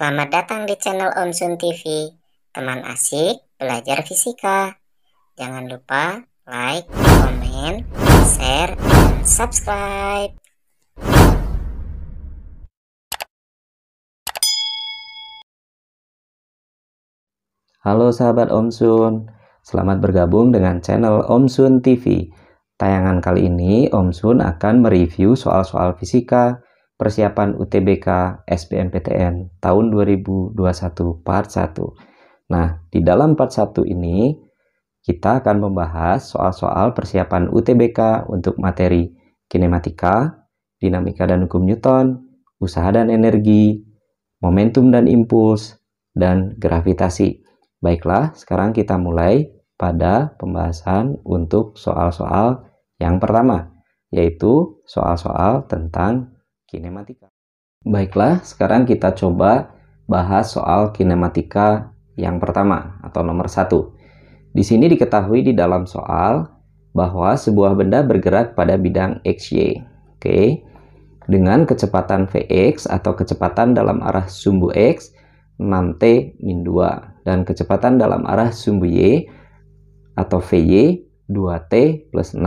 Selamat datang di channel Om Sun TV, teman asik belajar fisika. Jangan lupa like, komen, share, dan subscribe. Halo sahabat Om Sun, selamat bergabung dengan channel Om Sun TV. Tayangan kali ini Om Sun akan mereview soal-soal fisika persiapan UTBK SBMPTN tahun 2021 part 1. Nah, di dalam part 1 ini kita akan membahas soal-soal persiapan UTBK untuk materi kinematika, dinamika dan hukum Newton, usaha dan energi, momentum dan impuls, dan gravitasi. Baiklah, sekarang kita mulai pada pembahasan untuk soal-soal yang pertama, yaitu soal-soal tentang kinematika. Baiklah, sekarang kita coba bahas soal kinematika yang pertama atau nomor satu. Di sini diketahui di dalam soal bahwa sebuah benda bergerak pada bidang XY. Oke. Okay? Dengan kecepatan Vx atau kecepatan dalam arah sumbu X 6t min 2 dan kecepatan dalam arah sumbu Y atau Vy 2t plus 6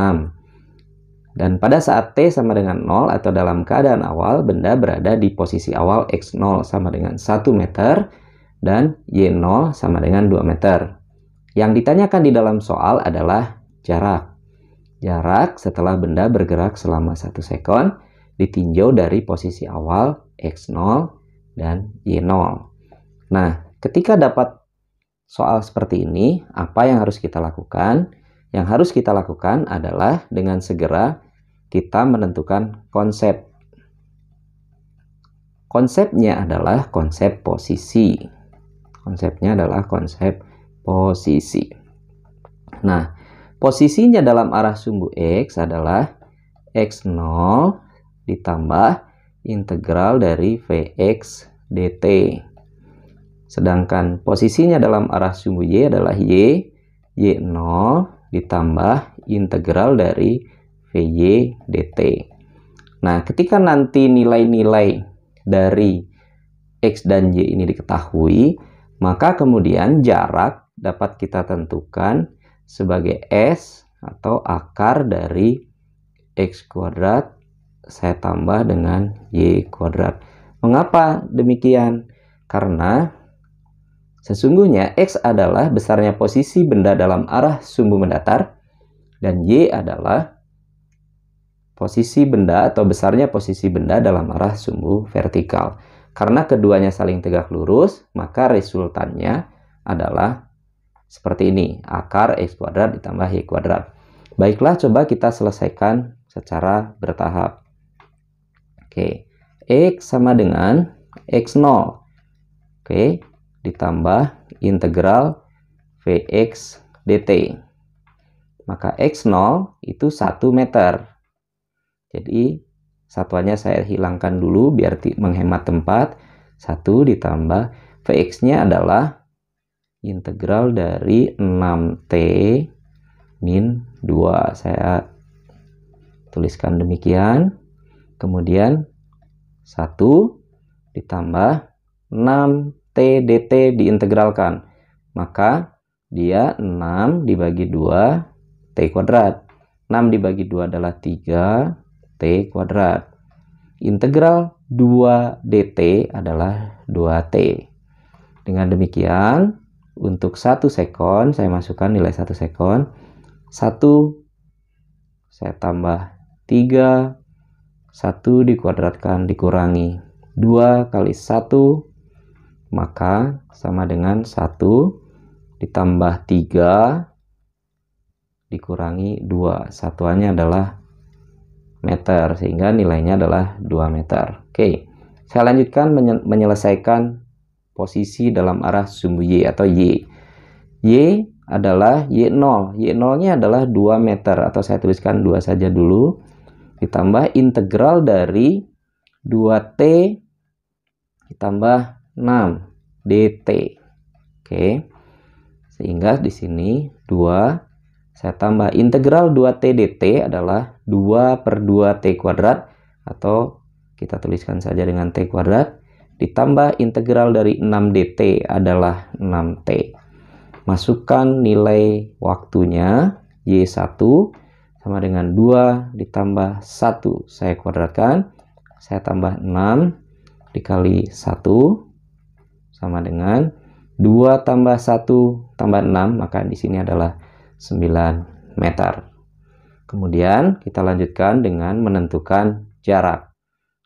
dan pada saat T sama dengan 0 atau dalam keadaan awal, benda berada di posisi awal X0 sama dengan 1 meter dan Y0 sama dengan 2 meter. Yang ditanyakan di dalam soal adalah jarak. Jarak setelah benda bergerak selama 1 sekon ditinjau dari posisi awal X0 dan Y0. Nah, ketika dapat soal seperti ini, apa yang harus kita lakukan? Yang harus kita lakukan adalah dengan segera kita menentukan konsep. Konsepnya adalah konsep posisi. Konsepnya adalah konsep posisi. Nah, posisinya dalam arah sumbu X adalah X0 ditambah integral dari Vx dt. Sedangkan posisinya dalam arah sumbu Y adalah Y, Y0 ditambah integral dari VY dt. Nah, ketika nanti nilai-nilai dari X dan Y ini diketahui, maka kemudian jarak dapat kita tentukan sebagai S atau akar dari X kuadrat saya tambah dengan Y kuadrat. Mengapa demikian? Karena Sesungguhnya X adalah besarnya posisi benda dalam arah sumbu mendatar dan Y adalah posisi benda atau besarnya posisi benda dalam arah sumbu vertikal. Karena keduanya saling tegak lurus, maka resultannya adalah seperti ini, akar X kuadrat ditambah Y kuadrat. Baiklah, coba kita selesaikan secara bertahap. Oke, X sama dengan X0. Oke, ditambah integral Vx dt. Maka X0 itu 1 meter. Jadi satuannya saya hilangkan dulu biar menghemat tempat. 1 ditambah Vx-nya adalah integral dari 6T min 2. Saya tuliskan demikian. Kemudian 1 ditambah 6 T dt diintegralkan. Maka dia 6 dibagi 2 T kuadrat. 6 dibagi 2 adalah 3 T kuadrat. Integral 2 dt adalah 2T. Dengan demikian, untuk satu sekon, saya masukkan nilai satu sekon. 1 saya tambah 3 1 dikuadratkan dikurangi 2 kali 1 maka sama dengan 1 ditambah 3 dikurangi 2 satuannya adalah meter sehingga nilainya adalah 2 meter oke saya lanjutkan menyelesaikan posisi dalam arah sumbu Y atau Y Y adalah Y0 Y0 nya adalah 2 meter atau saya tuliskan 2 saja dulu ditambah integral dari 2T ditambah 6 dt. Oke. Sehingga di sini 2 saya tambah integral 2t dt adalah 2 per 2t kuadrat atau kita tuliskan saja dengan t kuadrat ditambah integral dari 6 dt adalah 6t. Masukkan nilai waktunya y1 sama dengan 2 ditambah 1 saya kuadratkan saya tambah 6 dikali 1 sama dengan 2 tambah 1 tambah 6, maka di sini adalah 9 meter. Kemudian kita lanjutkan dengan menentukan jarak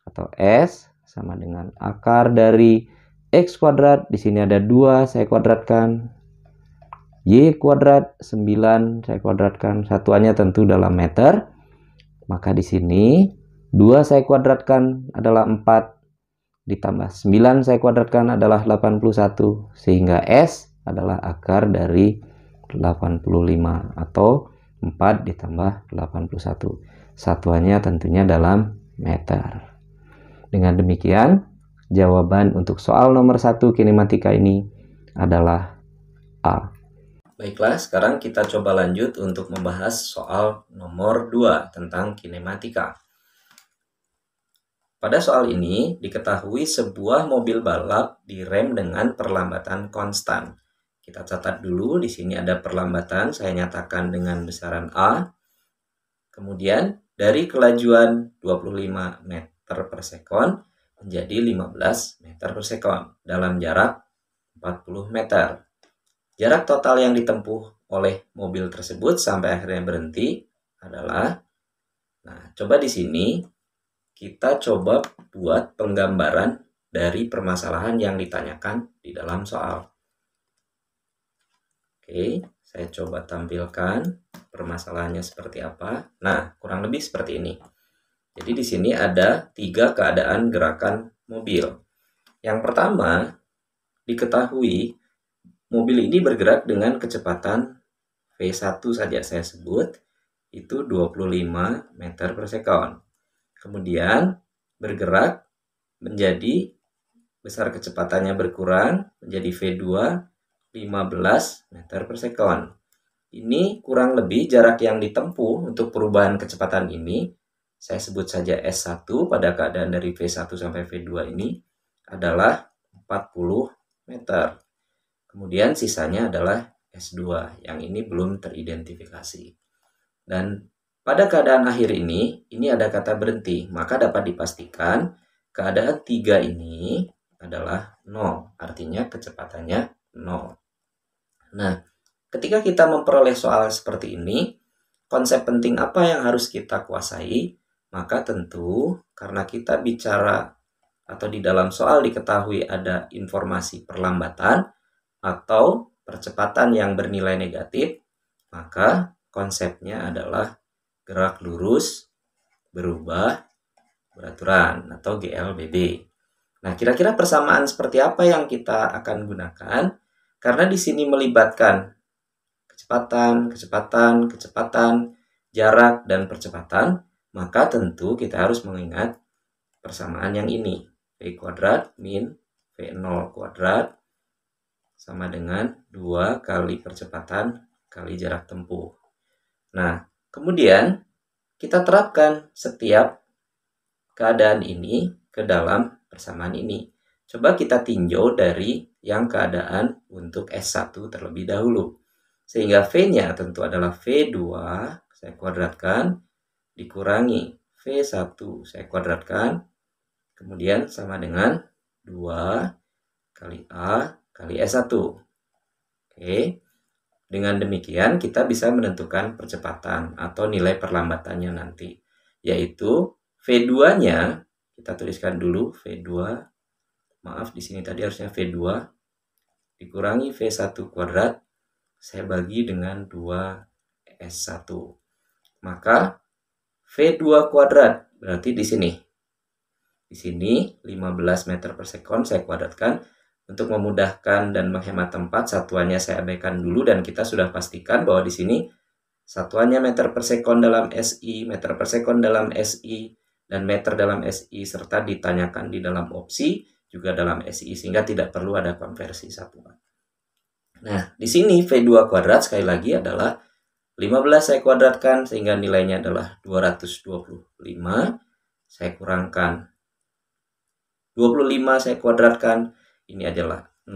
atau S sama dengan akar dari X kuadrat, di sini ada 2 saya kuadratkan, Y kuadrat 9 saya kuadratkan, satuannya tentu dalam meter, maka di sini 2 saya kuadratkan adalah 4 ditambah 9 saya kuadratkan adalah 81 sehingga S adalah akar dari 85 atau 4 ditambah 81 satuannya tentunya dalam meter dengan demikian jawaban untuk soal nomor satu kinematika ini adalah A Baiklah, sekarang kita coba lanjut untuk membahas soal nomor 2 tentang kinematika. Pada soal ini, diketahui sebuah mobil balap direm dengan perlambatan konstan. Kita catat dulu, di sini ada perlambatan, saya nyatakan dengan besaran A. Kemudian, dari kelajuan 25 meter per sekon menjadi 15 meter per sekon dalam jarak 40 meter. Jarak total yang ditempuh oleh mobil tersebut sampai akhirnya berhenti adalah, nah coba di sini kita coba buat penggambaran dari permasalahan yang ditanyakan di dalam soal. Oke, saya coba tampilkan permasalahannya seperti apa. Nah, kurang lebih seperti ini. Jadi di sini ada tiga keadaan gerakan mobil. Yang pertama, diketahui mobil ini bergerak dengan kecepatan V1 saja saya sebut, itu 25 meter per second kemudian bergerak menjadi besar kecepatannya berkurang menjadi V2 15 meter per sekon. Ini kurang lebih jarak yang ditempuh untuk perubahan kecepatan ini. Saya sebut saja S1 pada keadaan dari V1 sampai V2 ini adalah 40 meter. Kemudian sisanya adalah S2 yang ini belum teridentifikasi. Dan pada keadaan akhir ini, ini ada kata berhenti, maka dapat dipastikan keadaan tiga ini adalah nol, artinya kecepatannya nol. Nah, ketika kita memperoleh soal seperti ini, konsep penting apa yang harus kita kuasai? Maka tentu karena kita bicara atau di dalam soal diketahui ada informasi perlambatan atau percepatan yang bernilai negatif, maka konsepnya adalah gerak lurus, berubah, beraturan atau GLBB. Nah, kira-kira persamaan seperti apa yang kita akan gunakan? Karena di sini melibatkan kecepatan, kecepatan, kecepatan, jarak, dan percepatan, maka tentu kita harus mengingat persamaan yang ini. V kuadrat min V0 kuadrat sama dengan 2 kali percepatan kali jarak tempuh. Nah, Kemudian, kita terapkan setiap keadaan ini ke dalam persamaan ini. Coba kita tinjau dari yang keadaan untuk S1 terlebih dahulu. Sehingga V-nya tentu adalah V2, saya kuadratkan, dikurangi V1, saya kuadratkan, kemudian sama dengan 2 kali A kali S1. Oke, dengan demikian, kita bisa menentukan percepatan atau nilai perlambatannya nanti, yaitu V2-nya, kita tuliskan dulu V2, maaf di sini tadi harusnya V2, dikurangi V1 kuadrat, saya bagi dengan 2 S1. Maka V2 kuadrat, berarti di sini. Di sini 15 meter per sekon saya kuadratkan, untuk memudahkan dan menghemat tempat, satuannya saya abaikan dulu dan kita sudah pastikan bahwa di sini satuannya meter per sekon dalam SI, meter per sekon dalam SI, dan meter dalam SI serta ditanyakan di dalam opsi juga dalam SI sehingga tidak perlu ada konversi satuan. Nah, di sini V2 kuadrat sekali lagi adalah 15 saya kuadratkan sehingga nilainya adalah 225. Saya kurangkan 25 saya kuadratkan ini adalah 6,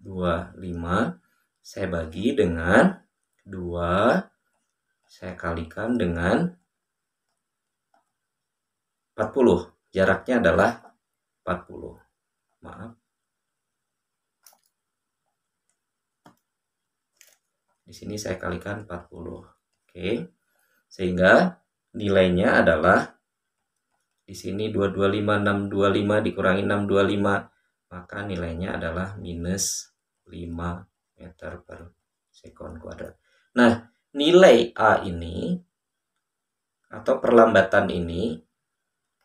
2, 5. Saya bagi dengan 2. Saya kalikan dengan 40. Jaraknya adalah 40. Maaf. Di sini saya kalikan 40. Oke. Sehingga nilainya adalah di sini 225 625 dikurangi 625 maka nilainya adalah minus 5 meter per second kuadrat. Nah, nilai A ini atau perlambatan ini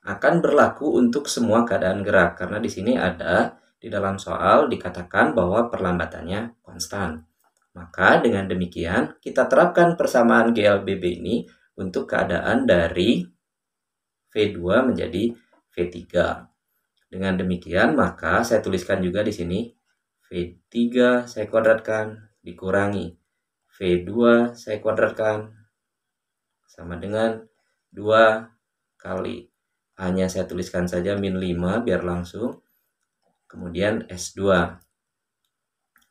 akan berlaku untuk semua keadaan gerak karena di sini ada di dalam soal dikatakan bahwa perlambatannya konstan. Maka dengan demikian kita terapkan persamaan GLBB ini untuk keadaan dari V2 menjadi V3. Dengan demikian, maka saya tuliskan juga di sini V3 saya kuadratkan dikurangi V2 saya kuadratkan sama dengan 2 kali. Hanya saya tuliskan saja min 5 biar langsung. Kemudian S2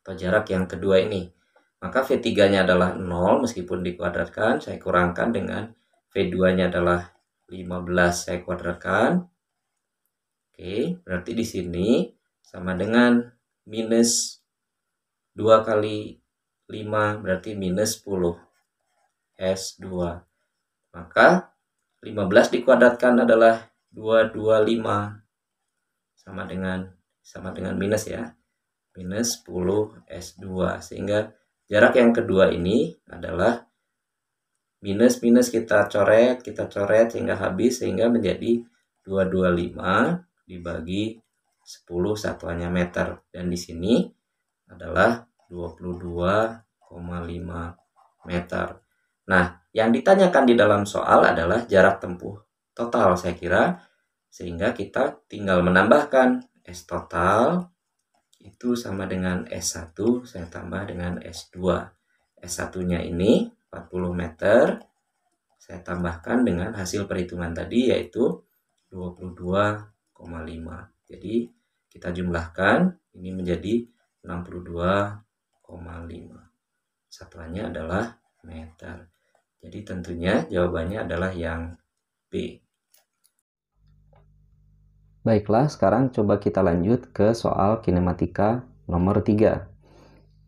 atau jarak yang kedua ini. Maka V3-nya adalah 0 meskipun dikuadratkan. Saya kurangkan dengan V2-nya adalah 15 saya kuadratkan. Oke, berarti di sini sama dengan minus 2 kali 5 berarti minus 10. S2. Maka 15 dikuadratkan adalah 225 sama dengan sama dengan minus ya. Minus 10 S2 sehingga jarak yang kedua ini adalah minus minus kita coret, kita coret sehingga habis sehingga menjadi 225 dibagi 10 satuannya meter dan di sini adalah 22,5 meter. Nah, yang ditanyakan di dalam soal adalah jarak tempuh total saya kira sehingga kita tinggal menambahkan S total itu sama dengan S1 saya tambah dengan S2. S1-nya ini 40 meter saya tambahkan dengan hasil perhitungan tadi yaitu jadi kita jumlahkan ini menjadi 62,5. Satuannya adalah meter. Jadi tentunya jawabannya adalah yang B. Baiklah, sekarang coba kita lanjut ke soal kinematika nomor 3.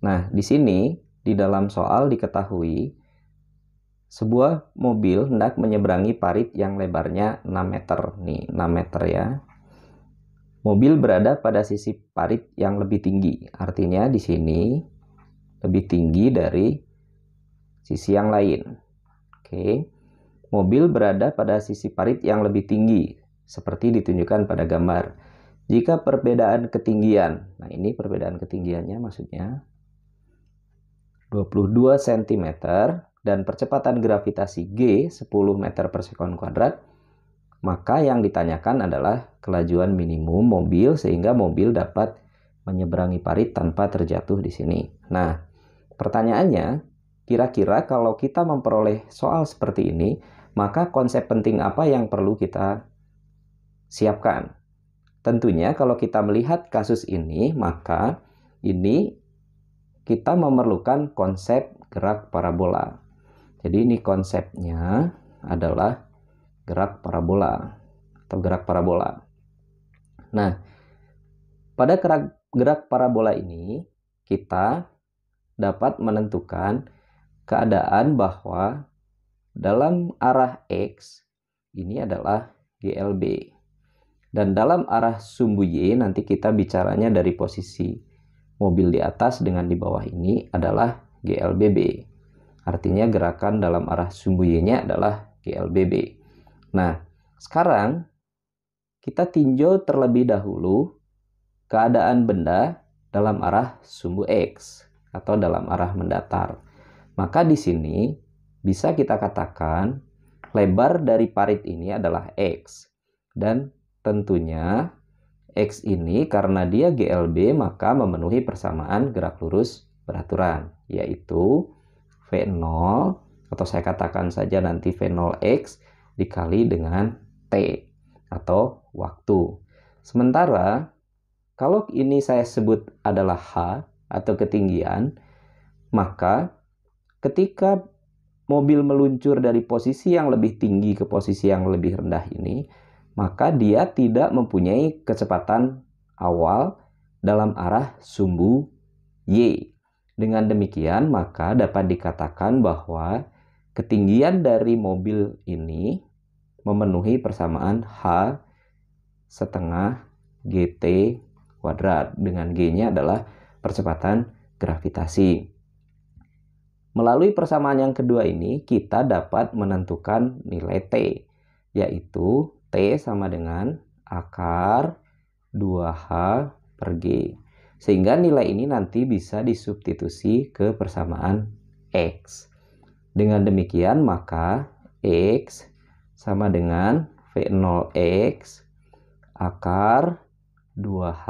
Nah, di sini di dalam soal diketahui sebuah mobil hendak menyeberangi parit yang lebarnya 6 meter. Nih, 6 meter ya. Mobil berada pada sisi parit yang lebih tinggi. Artinya di sini lebih tinggi dari sisi yang lain. Oke. Mobil berada pada sisi parit yang lebih tinggi seperti ditunjukkan pada gambar. Jika perbedaan ketinggian. Nah, ini perbedaan ketinggiannya maksudnya 22 cm dan percepatan gravitasi G 10 meter per sekon kuadrat, maka yang ditanyakan adalah kelajuan minimum mobil sehingga mobil dapat menyeberangi parit tanpa terjatuh di sini. Nah, pertanyaannya kira-kira kalau kita memperoleh soal seperti ini, maka konsep penting apa yang perlu kita siapkan? Tentunya kalau kita melihat kasus ini, maka ini kita memerlukan konsep gerak parabola. Jadi ini konsepnya adalah gerak parabola atau gerak parabola. Nah, pada gerak, parabola ini kita dapat menentukan keadaan bahwa dalam arah X ini adalah GLB. Dan dalam arah sumbu Y nanti kita bicaranya dari posisi mobil di atas dengan di bawah ini adalah GLBB. Artinya gerakan dalam arah sumbu Y-nya adalah GLBB. Nah, sekarang kita tinjau terlebih dahulu keadaan benda dalam arah sumbu X atau dalam arah mendatar. Maka di sini bisa kita katakan lebar dari parit ini adalah X. Dan tentunya X ini karena dia GLB maka memenuhi persamaan gerak lurus beraturan yaitu V0 atau saya katakan saja nanti V0X dikali dengan T atau waktu. Sementara kalau ini saya sebut adalah H atau ketinggian, maka ketika mobil meluncur dari posisi yang lebih tinggi ke posisi yang lebih rendah ini, maka dia tidak mempunyai kecepatan awal dalam arah sumbu Y. Dengan demikian, maka dapat dikatakan bahwa ketinggian dari mobil ini memenuhi persamaan H setengah gt kuadrat dengan g-nya adalah percepatan gravitasi. Melalui persamaan yang kedua ini kita dapat menentukan nilai t yaitu t sama dengan akar 2h per g. Sehingga nilai ini nanti bisa disubstitusi ke persamaan x. Dengan demikian maka x sama dengan V0x akar 2H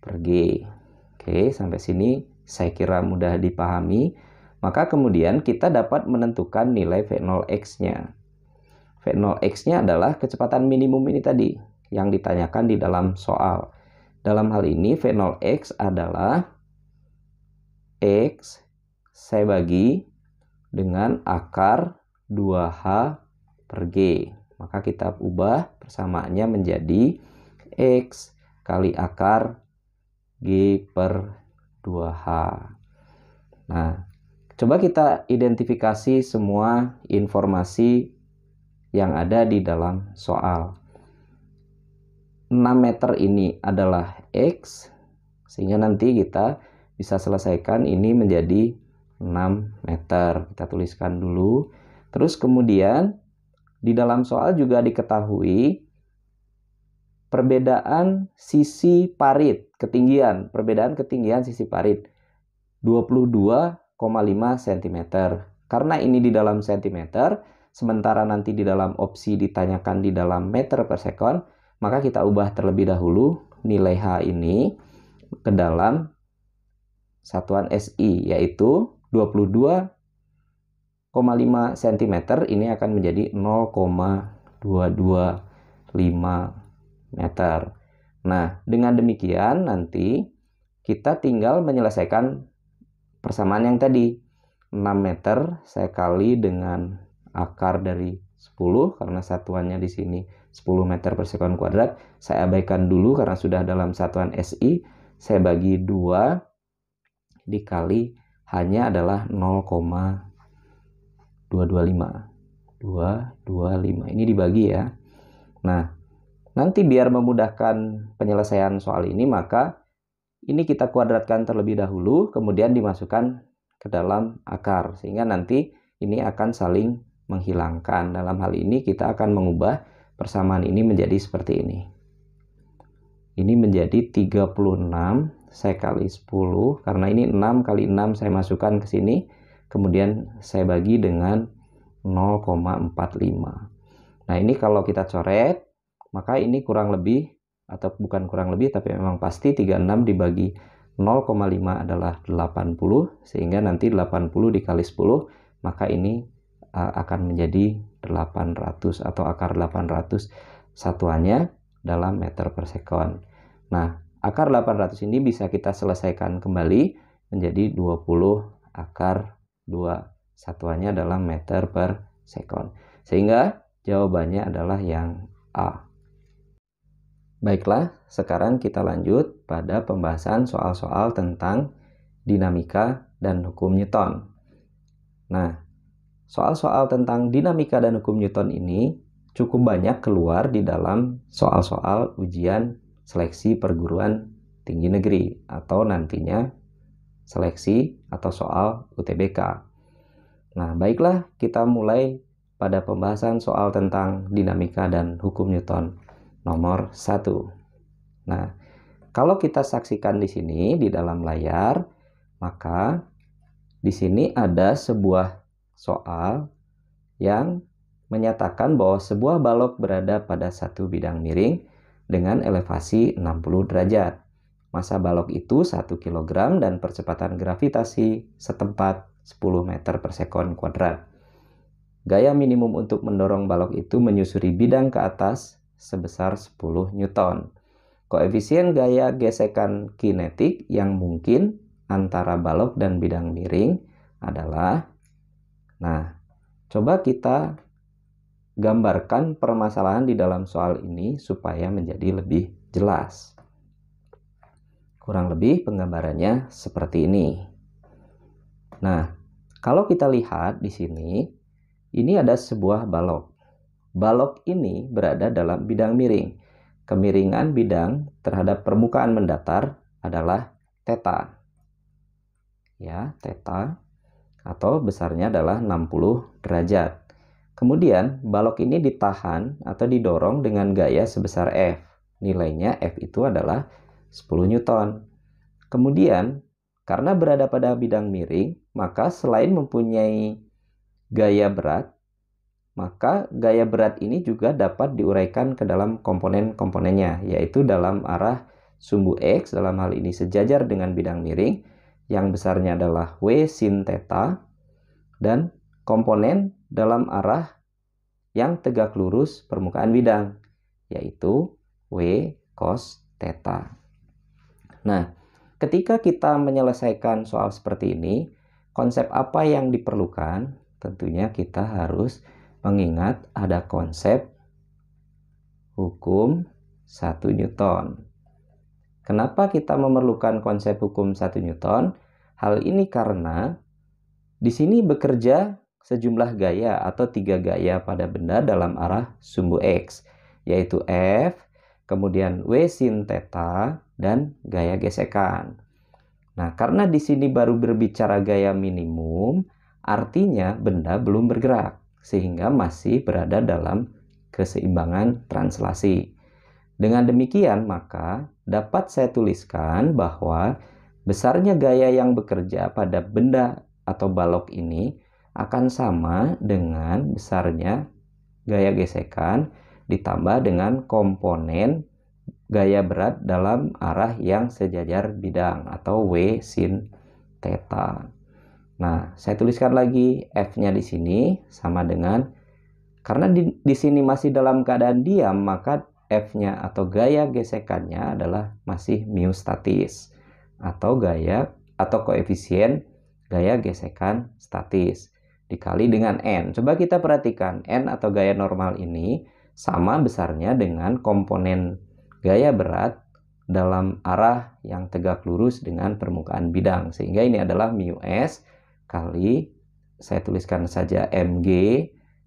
per G. Oke, sampai sini saya kira mudah dipahami. Maka kemudian kita dapat menentukan nilai V0X-nya. V0X-nya adalah kecepatan minimum ini tadi yang ditanyakan di dalam soal. Dalam hal ini V0X adalah X saya bagi dengan akar 2H per G. Maka kita ubah Persamaannya menjadi X kali akar G per 2H. Nah, coba kita identifikasi semua informasi yang ada di dalam soal. 6 meter ini adalah X, sehingga nanti kita bisa selesaikan ini menjadi 6 meter. Kita tuliskan dulu. Terus kemudian di dalam soal juga diketahui perbedaan sisi parit, ketinggian, perbedaan ketinggian sisi parit 22,5 cm. Karena ini di dalam cm, sementara nanti di dalam opsi ditanyakan di dalam meter per second, maka kita ubah terlebih dahulu nilai H ini ke dalam satuan SI yaitu 22,5 cm ini akan menjadi 0,225 meter. Nah, dengan demikian nanti kita tinggal menyelesaikan persamaan yang tadi. 6 meter saya kali dengan akar dari 10 karena satuannya di sini 10 meter persekuan kuadrat. Saya abaikan dulu karena sudah dalam satuan SI. Saya bagi 2 dikali hanya adalah 0,225. 225. Ini dibagi ya. Nah, Nanti biar memudahkan penyelesaian soal ini, maka ini kita kuadratkan terlebih dahulu, kemudian dimasukkan ke dalam akar. Sehingga nanti ini akan saling menghilangkan. Dalam hal ini kita akan mengubah persamaan ini menjadi seperti ini. Ini menjadi 36 saya kali 10 karena ini 6 kali 6 saya masukkan ke sini kemudian saya bagi dengan 0,45 nah ini kalau kita coret maka ini kurang lebih atau bukan kurang lebih tapi memang pasti 36 dibagi 0,5 adalah 80 sehingga nanti 80 dikali 10 maka ini uh, akan menjadi 800 atau akar 800 satuannya dalam meter per sekon. Nah, akar 800 ini bisa kita selesaikan kembali menjadi 20 akar 2 satuannya dalam meter per sekon. Sehingga jawabannya adalah yang A. Baiklah, sekarang kita lanjut pada pembahasan soal-soal tentang dinamika dan hukum Newton. Nah, soal-soal tentang dinamika dan hukum Newton ini cukup banyak keluar di dalam soal-soal ujian seleksi perguruan tinggi negeri atau nantinya seleksi atau soal UTBK. Nah, baiklah kita mulai pada pembahasan soal tentang dinamika dan hukum Newton nomor satu. Nah, kalau kita saksikan di sini di dalam layar, maka di sini ada sebuah soal yang menyatakan bahwa sebuah balok berada pada satu bidang miring dengan elevasi 60 derajat. Masa balok itu 1 kg dan percepatan gravitasi setempat 10 meter per sekon kuadrat. Gaya minimum untuk mendorong balok itu menyusuri bidang ke atas sebesar 10 Newton. Koefisien gaya gesekan kinetik yang mungkin antara balok dan bidang miring adalah Nah, coba kita gambarkan permasalahan di dalam soal ini supaya menjadi lebih jelas. Kurang lebih penggambarannya seperti ini. Nah, kalau kita lihat di sini, ini ada sebuah balok. Balok ini berada dalam bidang miring. Kemiringan bidang terhadap permukaan mendatar adalah teta. Ya, teta atau besarnya adalah 60 derajat. Kemudian balok ini ditahan atau didorong dengan gaya sebesar F. Nilainya F itu adalah 10 Newton. Kemudian karena berada pada bidang miring, maka selain mempunyai gaya berat, maka gaya berat ini juga dapat diuraikan ke dalam komponen-komponennya, yaitu dalam arah sumbu X, dalam hal ini sejajar dengan bidang miring, yang besarnya adalah W sin theta, dan komponen dalam arah yang tegak lurus permukaan bidang, yaitu W cos theta. Nah, ketika kita menyelesaikan soal seperti ini, konsep apa yang diperlukan? Tentunya kita harus mengingat ada konsep hukum 1 Newton. Kenapa kita memerlukan konsep hukum 1 Newton? Hal ini karena di sini bekerja sejumlah gaya atau tiga gaya pada benda dalam arah sumbu X, yaitu F, kemudian W sin theta, dan gaya gesekan. Nah, karena di sini baru berbicara gaya minimum, artinya benda belum bergerak sehingga masih berada dalam keseimbangan translasi. Dengan demikian, maka dapat saya tuliskan bahwa besarnya gaya yang bekerja pada benda atau balok ini akan sama dengan besarnya gaya gesekan ditambah dengan komponen gaya berat dalam arah yang sejajar bidang atau W sin theta. Nah, saya tuliskan lagi F-nya di sini sama dengan karena di, di sini masih dalam keadaan diam, maka F-nya atau gaya gesekannya adalah masih mu statis atau gaya atau koefisien gaya gesekan statis dikali dengan N. Coba kita perhatikan N atau gaya normal ini sama besarnya dengan komponen gaya berat dalam arah yang tegak lurus dengan permukaan bidang. Sehingga ini adalah mu S kali saya tuliskan saja mg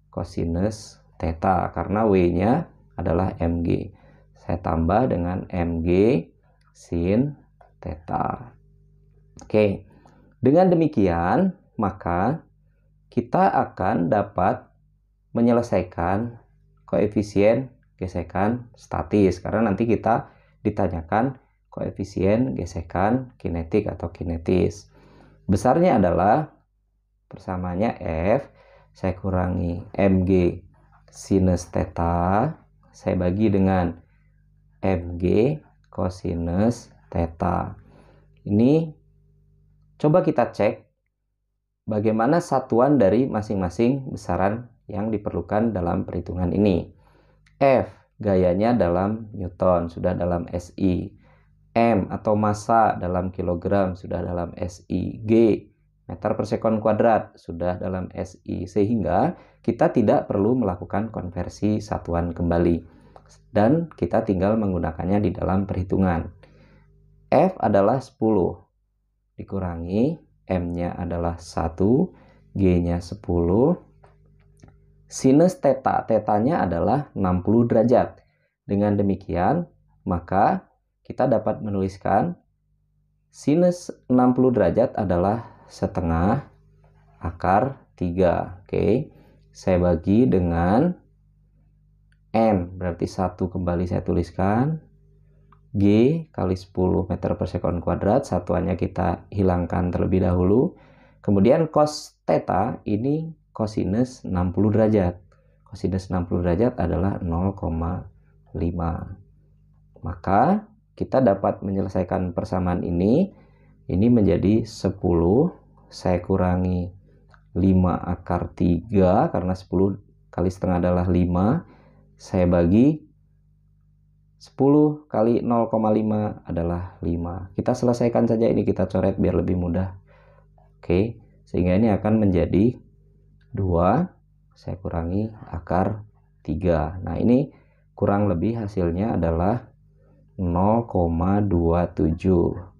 kosinus theta karena w-nya adalah mg. Saya tambah dengan mg sin theta. Oke. Dengan demikian, maka kita akan dapat menyelesaikan koefisien gesekan statis karena nanti kita ditanyakan koefisien gesekan kinetik atau kinetis. Besarnya adalah bersamanya F saya kurangi mg sinus theta saya bagi dengan mg kosinus theta ini coba kita cek bagaimana satuan dari masing-masing besaran yang diperlukan dalam perhitungan ini. F gayanya dalam Newton, sudah dalam SI. M atau massa dalam kilogram, sudah dalam SI. G meter per sekon kuadrat sudah dalam SI sehingga kita tidak perlu melakukan konversi satuan kembali dan kita tinggal menggunakannya di dalam perhitungan F adalah 10 dikurangi M-nya adalah 1 G-nya 10 sinus theta tetanya adalah 60 derajat dengan demikian maka kita dapat menuliskan sinus 60 derajat adalah setengah akar 3. Oke, saya bagi dengan N, berarti 1 kembali saya tuliskan. G kali 10 meter per sekon kuadrat, satuannya kita hilangkan terlebih dahulu. Kemudian cos theta ini kosinus 60 derajat. Kosinus 60 derajat adalah 0,5. Maka kita dapat menyelesaikan persamaan ini ini menjadi 10 saya kurangi 5 akar 3 karena 10 kali setengah adalah 5 saya bagi 10 kali 0,5 adalah 5 kita selesaikan saja ini kita coret biar lebih mudah oke sehingga ini akan menjadi 2 saya kurangi akar 3 nah ini kurang lebih hasilnya adalah 0,27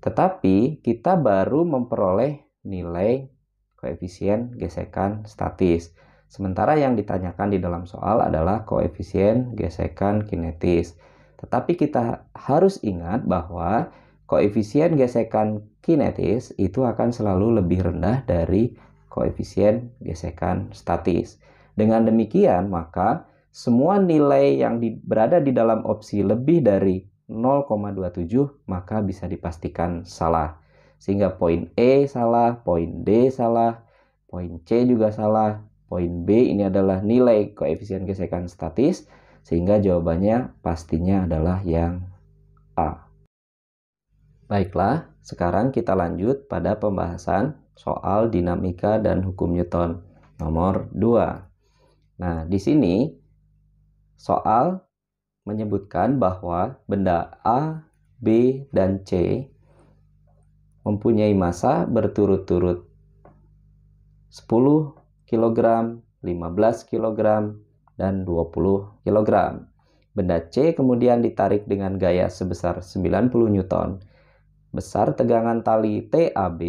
tetapi kita baru memperoleh nilai koefisien gesekan statis. Sementara yang ditanyakan di dalam soal adalah koefisien gesekan kinetis. Tetapi kita harus ingat bahwa koefisien gesekan kinetis itu akan selalu lebih rendah dari koefisien gesekan statis. Dengan demikian, maka semua nilai yang di, berada di dalam opsi lebih dari 0,27 maka bisa dipastikan salah. Sehingga poin E salah, poin D salah, poin C juga salah, poin B ini adalah nilai koefisien gesekan statis sehingga jawabannya pastinya adalah yang A. Baiklah, sekarang kita lanjut pada pembahasan soal dinamika dan hukum Newton nomor 2. Nah, di sini soal menyebutkan bahwa benda A, B, dan C mempunyai massa berturut-turut 10 kg, 15 kg, dan 20 kg. Benda C kemudian ditarik dengan gaya sebesar 90 Newton. Besar tegangan tali TAB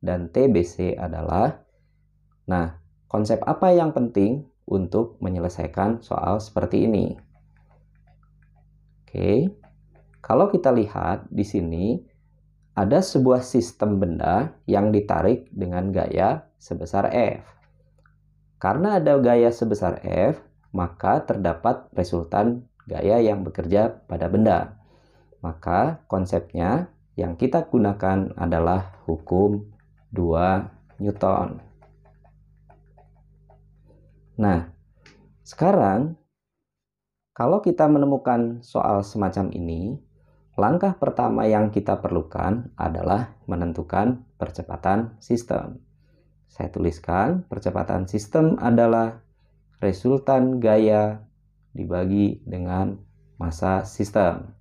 dan TBC adalah Nah, konsep apa yang penting untuk menyelesaikan soal seperti ini? Oke. Kalau kita lihat di sini ada sebuah sistem benda yang ditarik dengan gaya sebesar F. Karena ada gaya sebesar F, maka terdapat resultan gaya yang bekerja pada benda. Maka konsepnya yang kita gunakan adalah hukum 2 Newton. Nah, sekarang kalau kita menemukan soal semacam ini, langkah pertama yang kita perlukan adalah menentukan percepatan sistem. Saya tuliskan percepatan sistem adalah resultan gaya dibagi dengan masa sistem.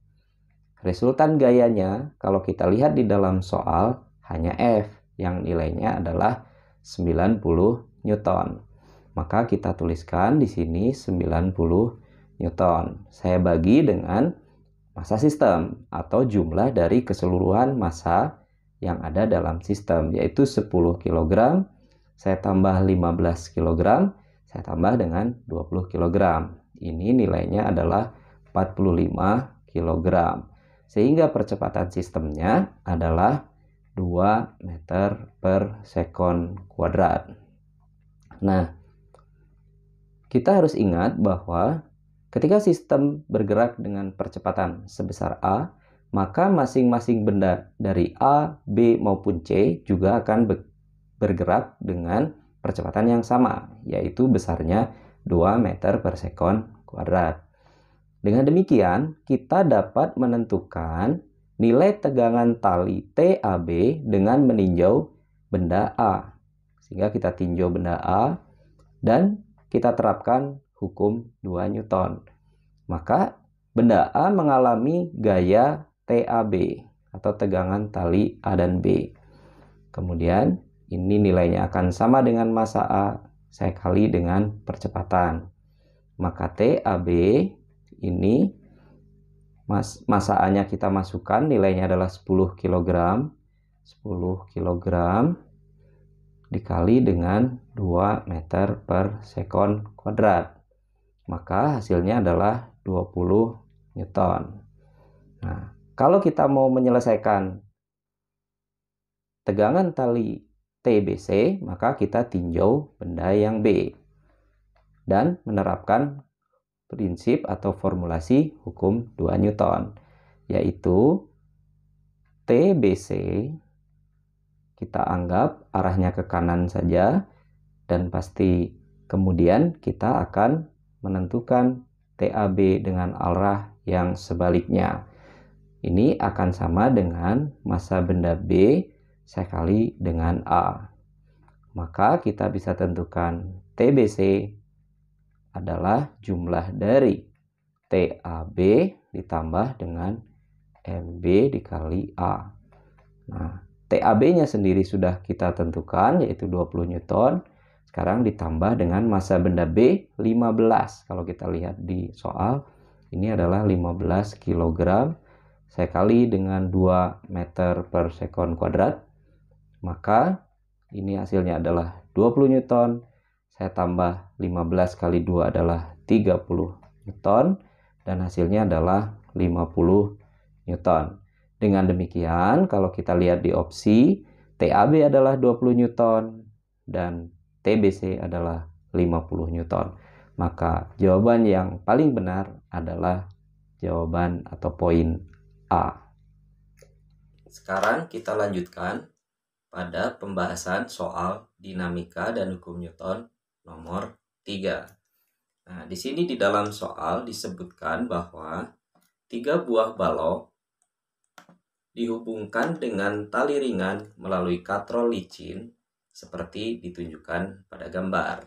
Resultan gayanya kalau kita lihat di dalam soal hanya F yang nilainya adalah 90 Newton. Maka kita tuliskan di sini 90 Newton. Newton. Saya bagi dengan massa sistem atau jumlah dari keseluruhan massa yang ada dalam sistem yaitu 10 kg saya tambah 15 kg saya tambah dengan 20 kg. Ini nilainya adalah 45 kg. Sehingga percepatan sistemnya adalah 2 meter per sekon kuadrat. Nah, kita harus ingat bahwa Ketika sistem bergerak dengan percepatan sebesar A, maka masing-masing benda dari A, B, maupun C juga akan bergerak dengan percepatan yang sama, yaitu besarnya 2 meter per sekon kuadrat. Dengan demikian, kita dapat menentukan nilai tegangan tali TAB dengan meninjau benda A. Sehingga kita tinjau benda A dan kita terapkan hukum 2 Newton. Maka benda A mengalami gaya TAB atau tegangan tali A dan B. Kemudian ini nilainya akan sama dengan massa A saya kali dengan percepatan. Maka TAB ini mas, masa A-nya kita masukkan nilainya adalah 10 kg. 10 kg dikali dengan 2 meter per sekon kuadrat maka hasilnya adalah 20 Newton. Nah, kalau kita mau menyelesaikan tegangan tali TBC, maka kita tinjau benda yang B dan menerapkan prinsip atau formulasi hukum 2 Newton, yaitu TBC kita anggap arahnya ke kanan saja dan pasti kemudian kita akan menentukan TAB dengan arah yang sebaliknya. Ini akan sama dengan masa benda B sekali dengan A. Maka kita bisa tentukan TBC adalah jumlah dari TAB ditambah dengan MB dikali A. Nah, TAB-nya sendiri sudah kita tentukan yaitu 20 Newton sekarang ditambah dengan masa benda B 15. Kalau kita lihat di soal, ini adalah 15 kg saya kali dengan 2 meter per sekon kuadrat. Maka ini hasilnya adalah 20 Newton. Saya tambah 15 kali 2 adalah 30 Newton. Dan hasilnya adalah 50 Newton. Dengan demikian, kalau kita lihat di opsi, TAB adalah 20 Newton dan TBC adalah 50 Newton. Maka jawaban yang paling benar adalah jawaban atau poin A. Sekarang kita lanjutkan pada pembahasan soal dinamika dan hukum Newton nomor 3. Nah, di sini di dalam soal disebutkan bahwa tiga buah balok dihubungkan dengan tali ringan melalui katrol licin seperti ditunjukkan pada gambar.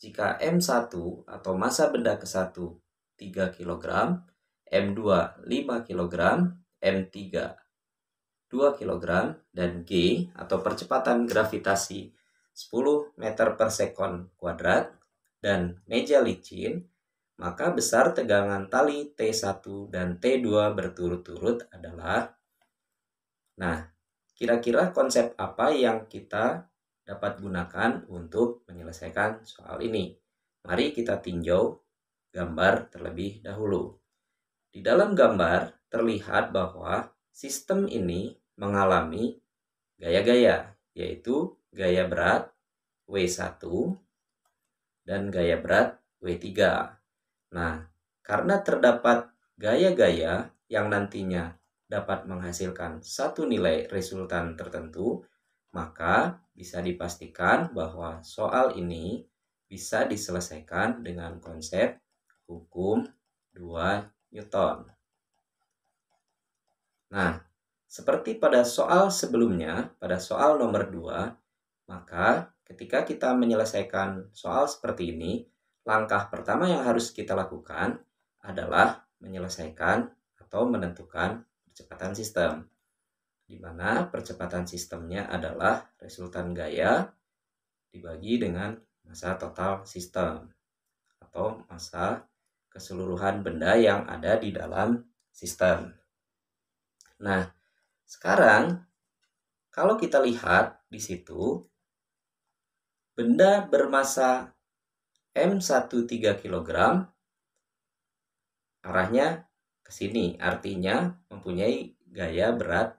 Jika M1 atau massa benda ke-1 3 kg, M2 5 kg, M3 2 kg, dan G atau percepatan gravitasi 10 meter per sekon kuadrat dan meja licin, maka besar tegangan tali T1 dan T2 berturut-turut adalah Nah, Kira-kira konsep apa yang kita dapat gunakan untuk menyelesaikan soal ini? Mari kita tinjau gambar terlebih dahulu. Di dalam gambar terlihat bahwa sistem ini mengalami gaya-gaya, yaitu gaya berat W1 dan gaya berat W3. Nah, karena terdapat gaya-gaya yang nantinya dapat menghasilkan satu nilai resultan tertentu, maka bisa dipastikan bahwa soal ini bisa diselesaikan dengan konsep hukum 2 Newton. Nah, seperti pada soal sebelumnya, pada soal nomor 2, maka ketika kita menyelesaikan soal seperti ini, langkah pertama yang harus kita lakukan adalah menyelesaikan atau menentukan percepatan sistem. Di mana percepatan sistemnya adalah resultan gaya dibagi dengan masa total sistem atau masa keseluruhan benda yang ada di dalam sistem. Nah, sekarang kalau kita lihat di situ benda bermassa M13 kg arahnya ke sini. Artinya mempunyai gaya berat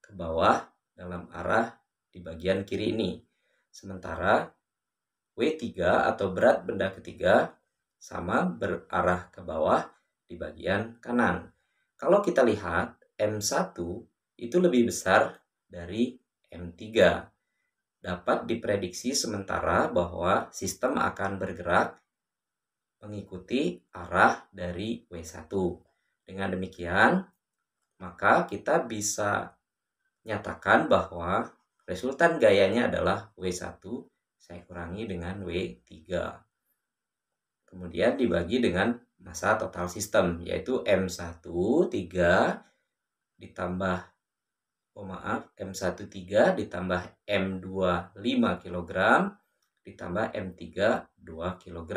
ke bawah dalam arah di bagian kiri ini. Sementara W3 atau berat benda ketiga sama berarah ke bawah di bagian kanan. Kalau kita lihat M1 itu lebih besar dari M3. Dapat diprediksi sementara bahwa sistem akan bergerak mengikuti arah dari W1. Dengan demikian, maka kita bisa nyatakan bahwa resultan gayanya adalah W1 saya kurangi dengan W3. Kemudian dibagi dengan masa total sistem, yaitu M1 3 ditambah, oh maaf, M1 3 ditambah M2 5 kg ditambah M3 2 kg.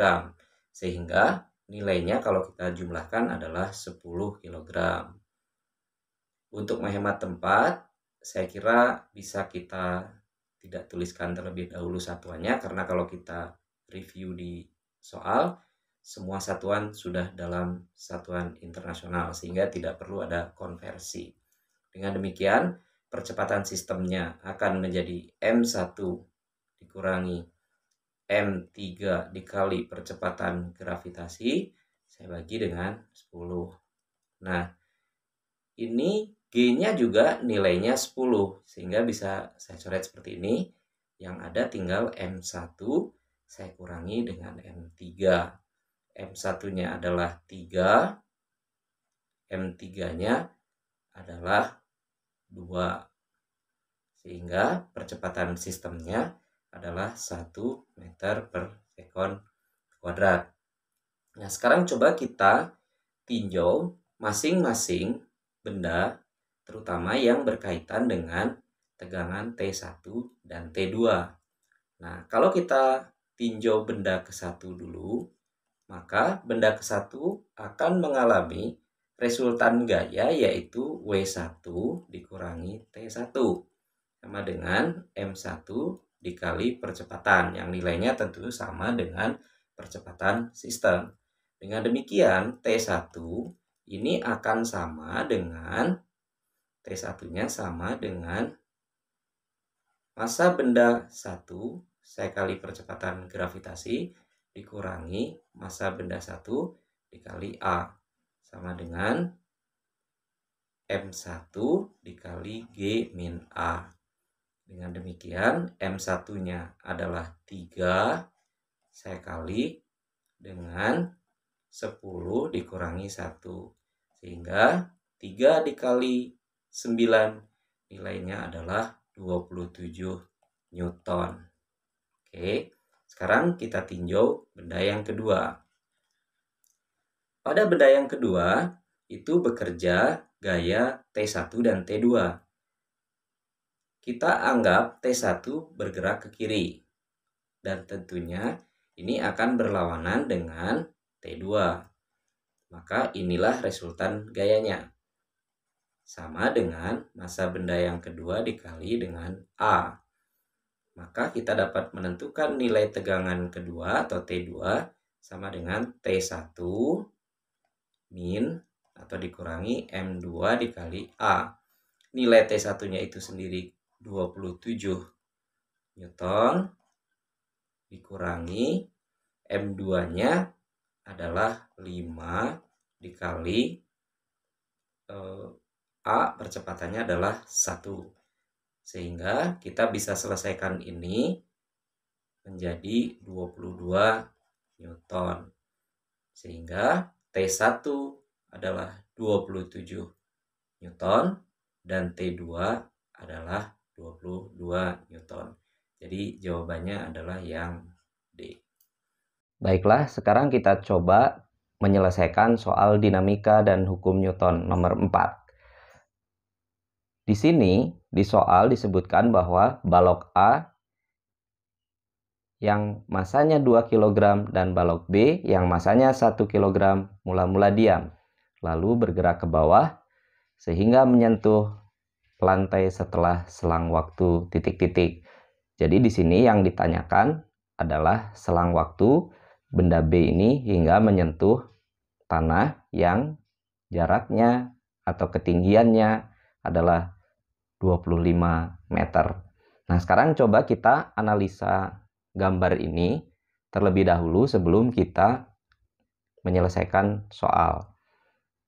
Sehingga Nilainya kalau kita jumlahkan adalah 10 kg. Untuk menghemat tempat, saya kira bisa kita tidak tuliskan terlebih dahulu satuannya karena kalau kita review di soal semua satuan sudah dalam satuan internasional sehingga tidak perlu ada konversi. Dengan demikian, percepatan sistemnya akan menjadi M1 dikurangi M3 dikali percepatan gravitasi saya bagi dengan 10. Nah, ini G-nya juga nilainya 10 sehingga bisa saya coret seperti ini. Yang ada tinggal M1 saya kurangi dengan M3. M1-nya adalah 3, M3-nya adalah 2. Sehingga percepatan sistemnya adalah 1 meter per sekon kuadrat. Nah, sekarang coba kita tinjau masing-masing benda terutama yang berkaitan dengan tegangan T1 dan T2. Nah, kalau kita tinjau benda ke-1 dulu, maka benda ke-1 akan mengalami resultan gaya yaitu W1 dikurangi T1 sama dengan M1 dikali percepatan yang nilainya tentu sama dengan percepatan sistem. Dengan demikian, T1 ini akan sama dengan T1-nya sama dengan massa benda 1 saya kali percepatan gravitasi dikurangi massa benda 1 dikali A sama dengan M1 dikali G min A. Dengan demikian, M1-nya adalah 3, saya kali dengan 10 dikurangi 1. Sehingga 3 dikali 9 nilainya adalah 27 Newton. Oke, sekarang kita tinjau benda yang kedua. Pada benda yang kedua, itu bekerja gaya T1 dan T2 kita anggap T1 bergerak ke kiri. Dan tentunya ini akan berlawanan dengan T2. Maka inilah resultan gayanya. Sama dengan masa benda yang kedua dikali dengan A. Maka kita dapat menentukan nilai tegangan kedua atau T2 sama dengan T1 min atau dikurangi M2 dikali A. Nilai T1-nya itu sendiri 27 Newton dikurangi M2-nya adalah 5 dikali eh, A percepatannya adalah 1. Sehingga kita bisa selesaikan ini menjadi 22 Newton. Sehingga T1 adalah 27 Newton dan T2 adalah 22 Newton. Jadi jawabannya adalah yang D. Baiklah, sekarang kita coba menyelesaikan soal dinamika dan hukum Newton nomor 4. Di sini, di soal disebutkan bahwa balok A yang masanya 2 kg dan balok B yang masanya 1 kg mula-mula diam, lalu bergerak ke bawah sehingga menyentuh lantai setelah selang waktu titik-titik. Jadi di sini yang ditanyakan adalah selang waktu benda B ini hingga menyentuh tanah yang jaraknya atau ketinggiannya adalah 25 meter. Nah, sekarang coba kita analisa gambar ini terlebih dahulu sebelum kita menyelesaikan soal.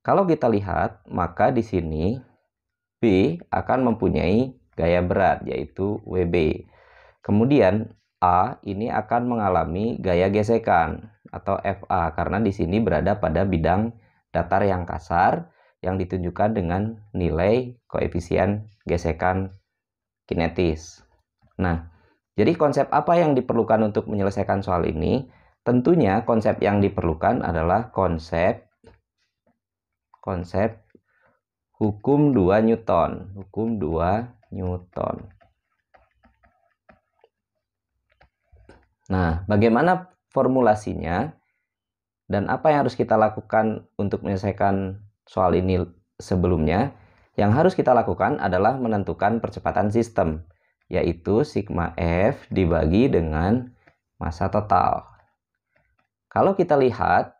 Kalau kita lihat, maka di sini akan mempunyai gaya berat yaitu WB. Kemudian A ini akan mengalami gaya gesekan atau FA karena di sini berada pada bidang datar yang kasar yang ditunjukkan dengan nilai koefisien gesekan kinetis. Nah, jadi konsep apa yang diperlukan untuk menyelesaikan soal ini? Tentunya konsep yang diperlukan adalah konsep konsep hukum 2 Newton hukum 2 Newton nah bagaimana formulasinya dan apa yang harus kita lakukan untuk menyelesaikan soal ini sebelumnya yang harus kita lakukan adalah menentukan percepatan sistem yaitu sigma F dibagi dengan massa total kalau kita lihat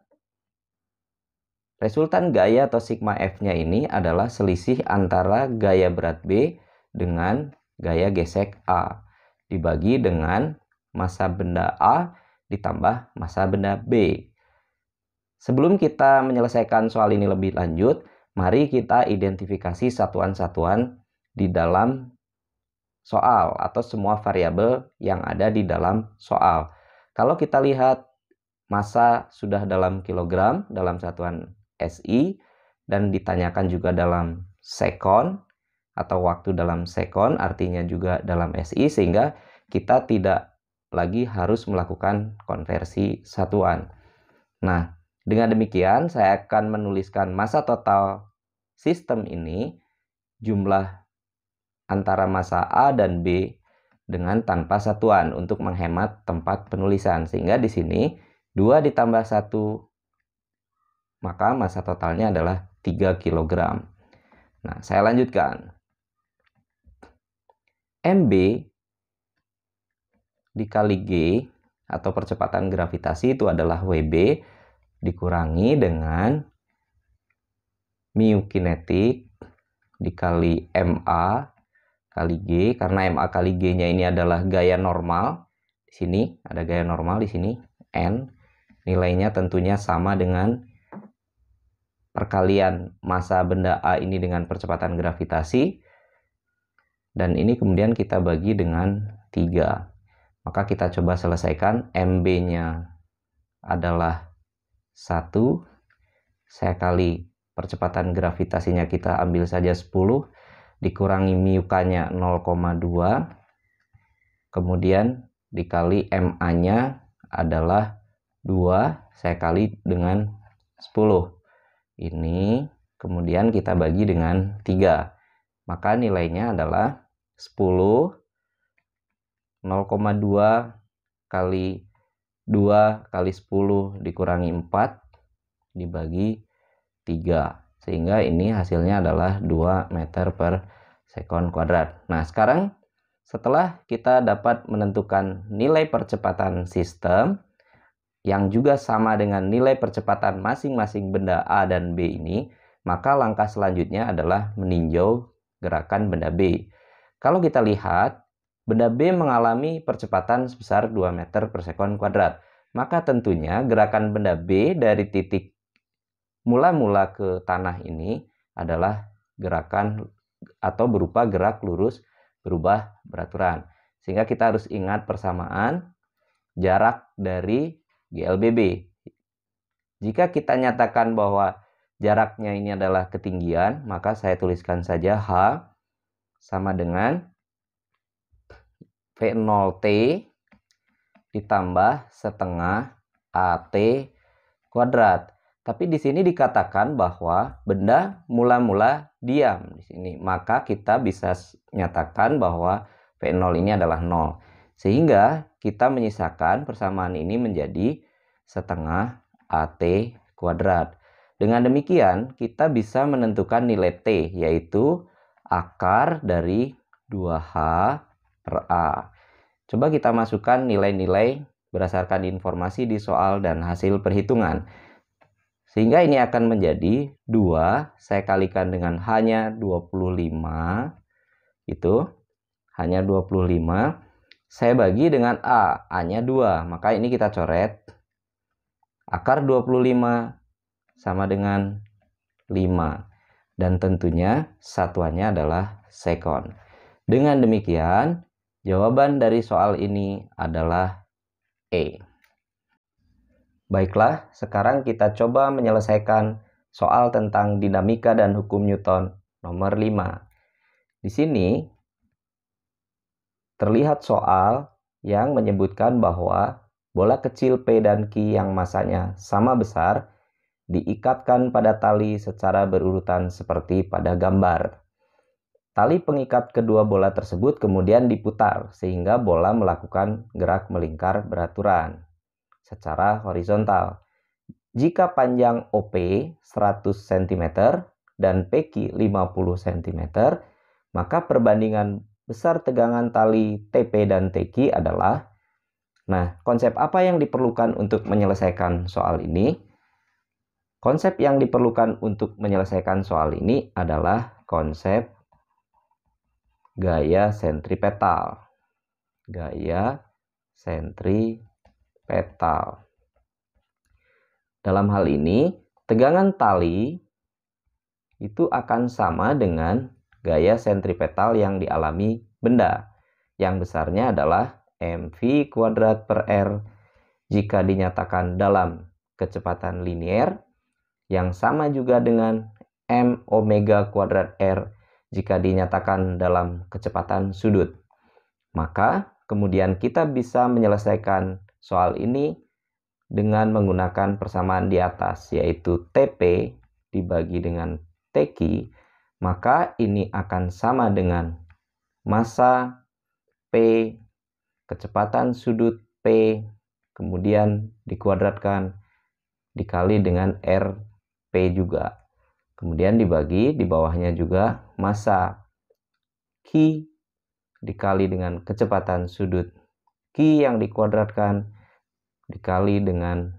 Resultan gaya atau sigma F-nya ini adalah selisih antara gaya berat B dengan gaya gesek A dibagi dengan massa benda A ditambah massa benda B. Sebelum kita menyelesaikan soal ini lebih lanjut, mari kita identifikasi satuan-satuan di dalam soal atau semua variabel yang ada di dalam soal. Kalau kita lihat massa sudah dalam kilogram dalam satuan SI dan ditanyakan juga dalam sekon atau waktu dalam sekon artinya juga dalam SI sehingga kita tidak lagi harus melakukan konversi satuan. Nah, dengan demikian saya akan menuliskan masa total sistem ini jumlah antara masa A dan B dengan tanpa satuan untuk menghemat tempat penulisan. Sehingga di sini 2 ditambah 1 maka massa totalnya adalah 3 kg. Nah, saya lanjutkan. MB dikali G atau percepatan gravitasi itu adalah WB dikurangi dengan mu kinetik dikali MA kali G karena MA kali G-nya ini adalah gaya normal di sini ada gaya normal di sini N nilainya tentunya sama dengan perkalian masa benda A ini dengan percepatan gravitasi dan ini kemudian kita bagi dengan 3. Maka kita coba selesaikan MB-nya adalah 1 saya kali percepatan gravitasinya kita ambil saja 10 dikurangi nya 0,2 kemudian dikali MA-nya adalah 2 saya kali dengan 10 ini kemudian kita bagi dengan 3 maka nilainya adalah 10 0,2 kali 2 kali 10 dikurangi 4 dibagi 3 sehingga ini hasilnya adalah 2 meter per sekon kuadrat nah sekarang setelah kita dapat menentukan nilai percepatan sistem yang juga sama dengan nilai percepatan masing-masing benda A dan B ini, maka langkah selanjutnya adalah meninjau gerakan benda B. Kalau kita lihat, benda B mengalami percepatan sebesar 2 meter per sekon kuadrat. Maka tentunya gerakan benda B dari titik mula-mula ke tanah ini adalah gerakan atau berupa gerak lurus berubah beraturan. Sehingga kita harus ingat persamaan jarak dari GLBB. Jika kita nyatakan bahwa jaraknya ini adalah ketinggian, maka saya tuliskan saja H sama dengan V0T ditambah setengah AT kuadrat. Tapi di sini dikatakan bahwa benda mula-mula diam di sini. Maka kita bisa nyatakan bahwa V0 ini adalah 0. Sehingga kita menyisakan persamaan ini menjadi setengah AT kuadrat. Dengan demikian, kita bisa menentukan nilai T, yaitu akar dari 2H per A. Coba kita masukkan nilai-nilai berdasarkan informasi di soal dan hasil perhitungan. Sehingga ini akan menjadi 2, saya kalikan dengan hanya 25, itu hanya 25. Saya bagi dengan A, A-nya 2, maka ini kita coret. Akar 25 sama dengan 5. Dan tentunya satuannya adalah sekon. Dengan demikian, jawaban dari soal ini adalah E. Baiklah, sekarang kita coba menyelesaikan soal tentang dinamika dan hukum Newton nomor 5. Di sini terlihat soal yang menyebutkan bahwa bola kecil P dan Q yang masanya sama besar diikatkan pada tali secara berurutan seperti pada gambar. Tali pengikat kedua bola tersebut kemudian diputar sehingga bola melakukan gerak melingkar beraturan secara horizontal. Jika panjang OP 100 cm dan PQ 50 cm, maka perbandingan besar tegangan tali TP dan TQ adalah Nah, konsep apa yang diperlukan untuk menyelesaikan soal ini? Konsep yang diperlukan untuk menyelesaikan soal ini adalah konsep gaya sentripetal. Gaya sentripetal. Dalam hal ini, tegangan tali itu akan sama dengan gaya sentripetal yang dialami benda, yang besarnya adalah mv kuadrat per r jika dinyatakan dalam kecepatan linier, yang sama juga dengan m omega kuadrat r jika dinyatakan dalam kecepatan sudut. Maka kemudian kita bisa menyelesaikan soal ini dengan menggunakan persamaan di atas, yaitu TP dibagi dengan teki maka ini akan sama dengan massa P, kecepatan sudut P, kemudian dikuadratkan dikali dengan RP juga. Kemudian dibagi di bawahnya juga massa Q dikali dengan kecepatan sudut Q yang dikuadratkan dikali dengan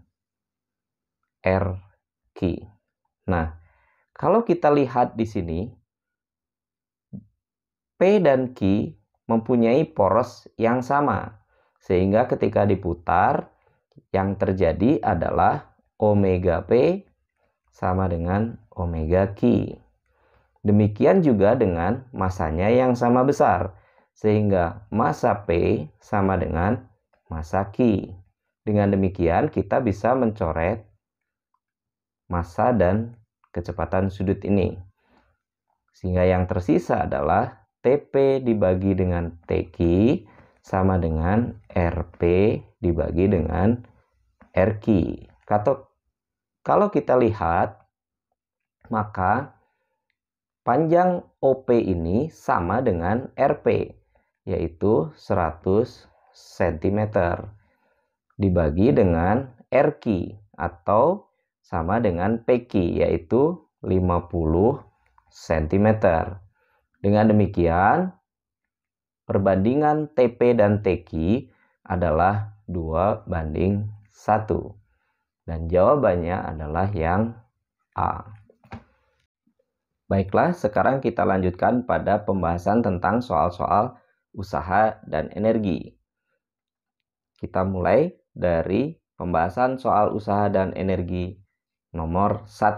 R Q. Nah, kalau kita lihat di sini, P dan Q mempunyai poros yang sama. Sehingga ketika diputar, yang terjadi adalah omega P sama dengan omega Q. Demikian juga dengan masanya yang sama besar. Sehingga masa P sama dengan masa Q. Dengan demikian kita bisa mencoret masa dan kecepatan sudut ini. Sehingga yang tersisa adalah TP dibagi dengan TQ sama dengan RP dibagi dengan RQ. Atau kalau kita lihat, maka panjang OP ini sama dengan RP, yaitu 100 cm dibagi dengan RQ atau sama dengan PQ yaitu 50 cm. Dengan demikian, perbandingan TP dan TQ adalah 2 banding 1. Dan jawabannya adalah yang A. Baiklah, sekarang kita lanjutkan pada pembahasan tentang soal-soal usaha dan energi. Kita mulai dari pembahasan soal usaha dan energi nomor 1.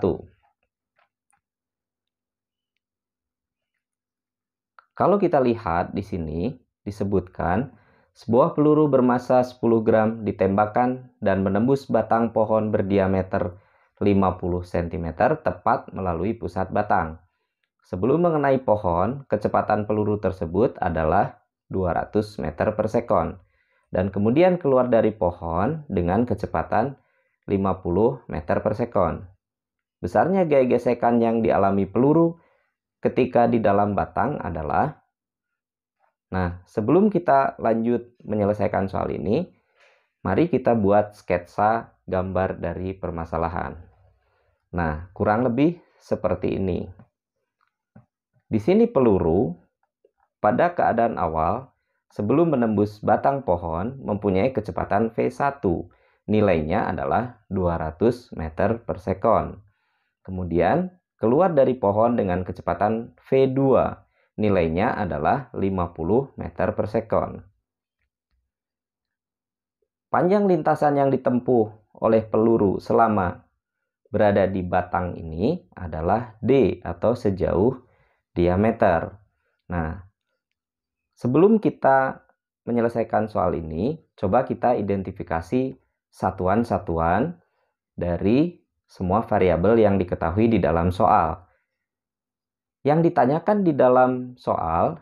Kalau kita lihat di sini disebutkan sebuah peluru bermassa 10 gram ditembakkan dan menembus batang pohon berdiameter 50 cm tepat melalui pusat batang. Sebelum mengenai pohon, kecepatan peluru tersebut adalah 200 meter per sekon dan kemudian keluar dari pohon dengan kecepatan 50 meter per sekon. Besarnya gaya gesekan yang dialami peluru ketika di dalam batang adalah Nah, sebelum kita lanjut menyelesaikan soal ini, mari kita buat sketsa gambar dari permasalahan. Nah, kurang lebih seperti ini. Di sini peluru pada keadaan awal sebelum menembus batang pohon mempunyai kecepatan V1 Nilainya adalah 200 meter per sekon. Kemudian keluar dari pohon dengan kecepatan V2. Nilainya adalah 50 meter per sekon. Panjang lintasan yang ditempuh oleh peluru selama berada di batang ini adalah D atau sejauh diameter. Nah, sebelum kita menyelesaikan soal ini, coba kita identifikasi satuan-satuan dari semua variabel yang diketahui di dalam soal. Yang ditanyakan di dalam soal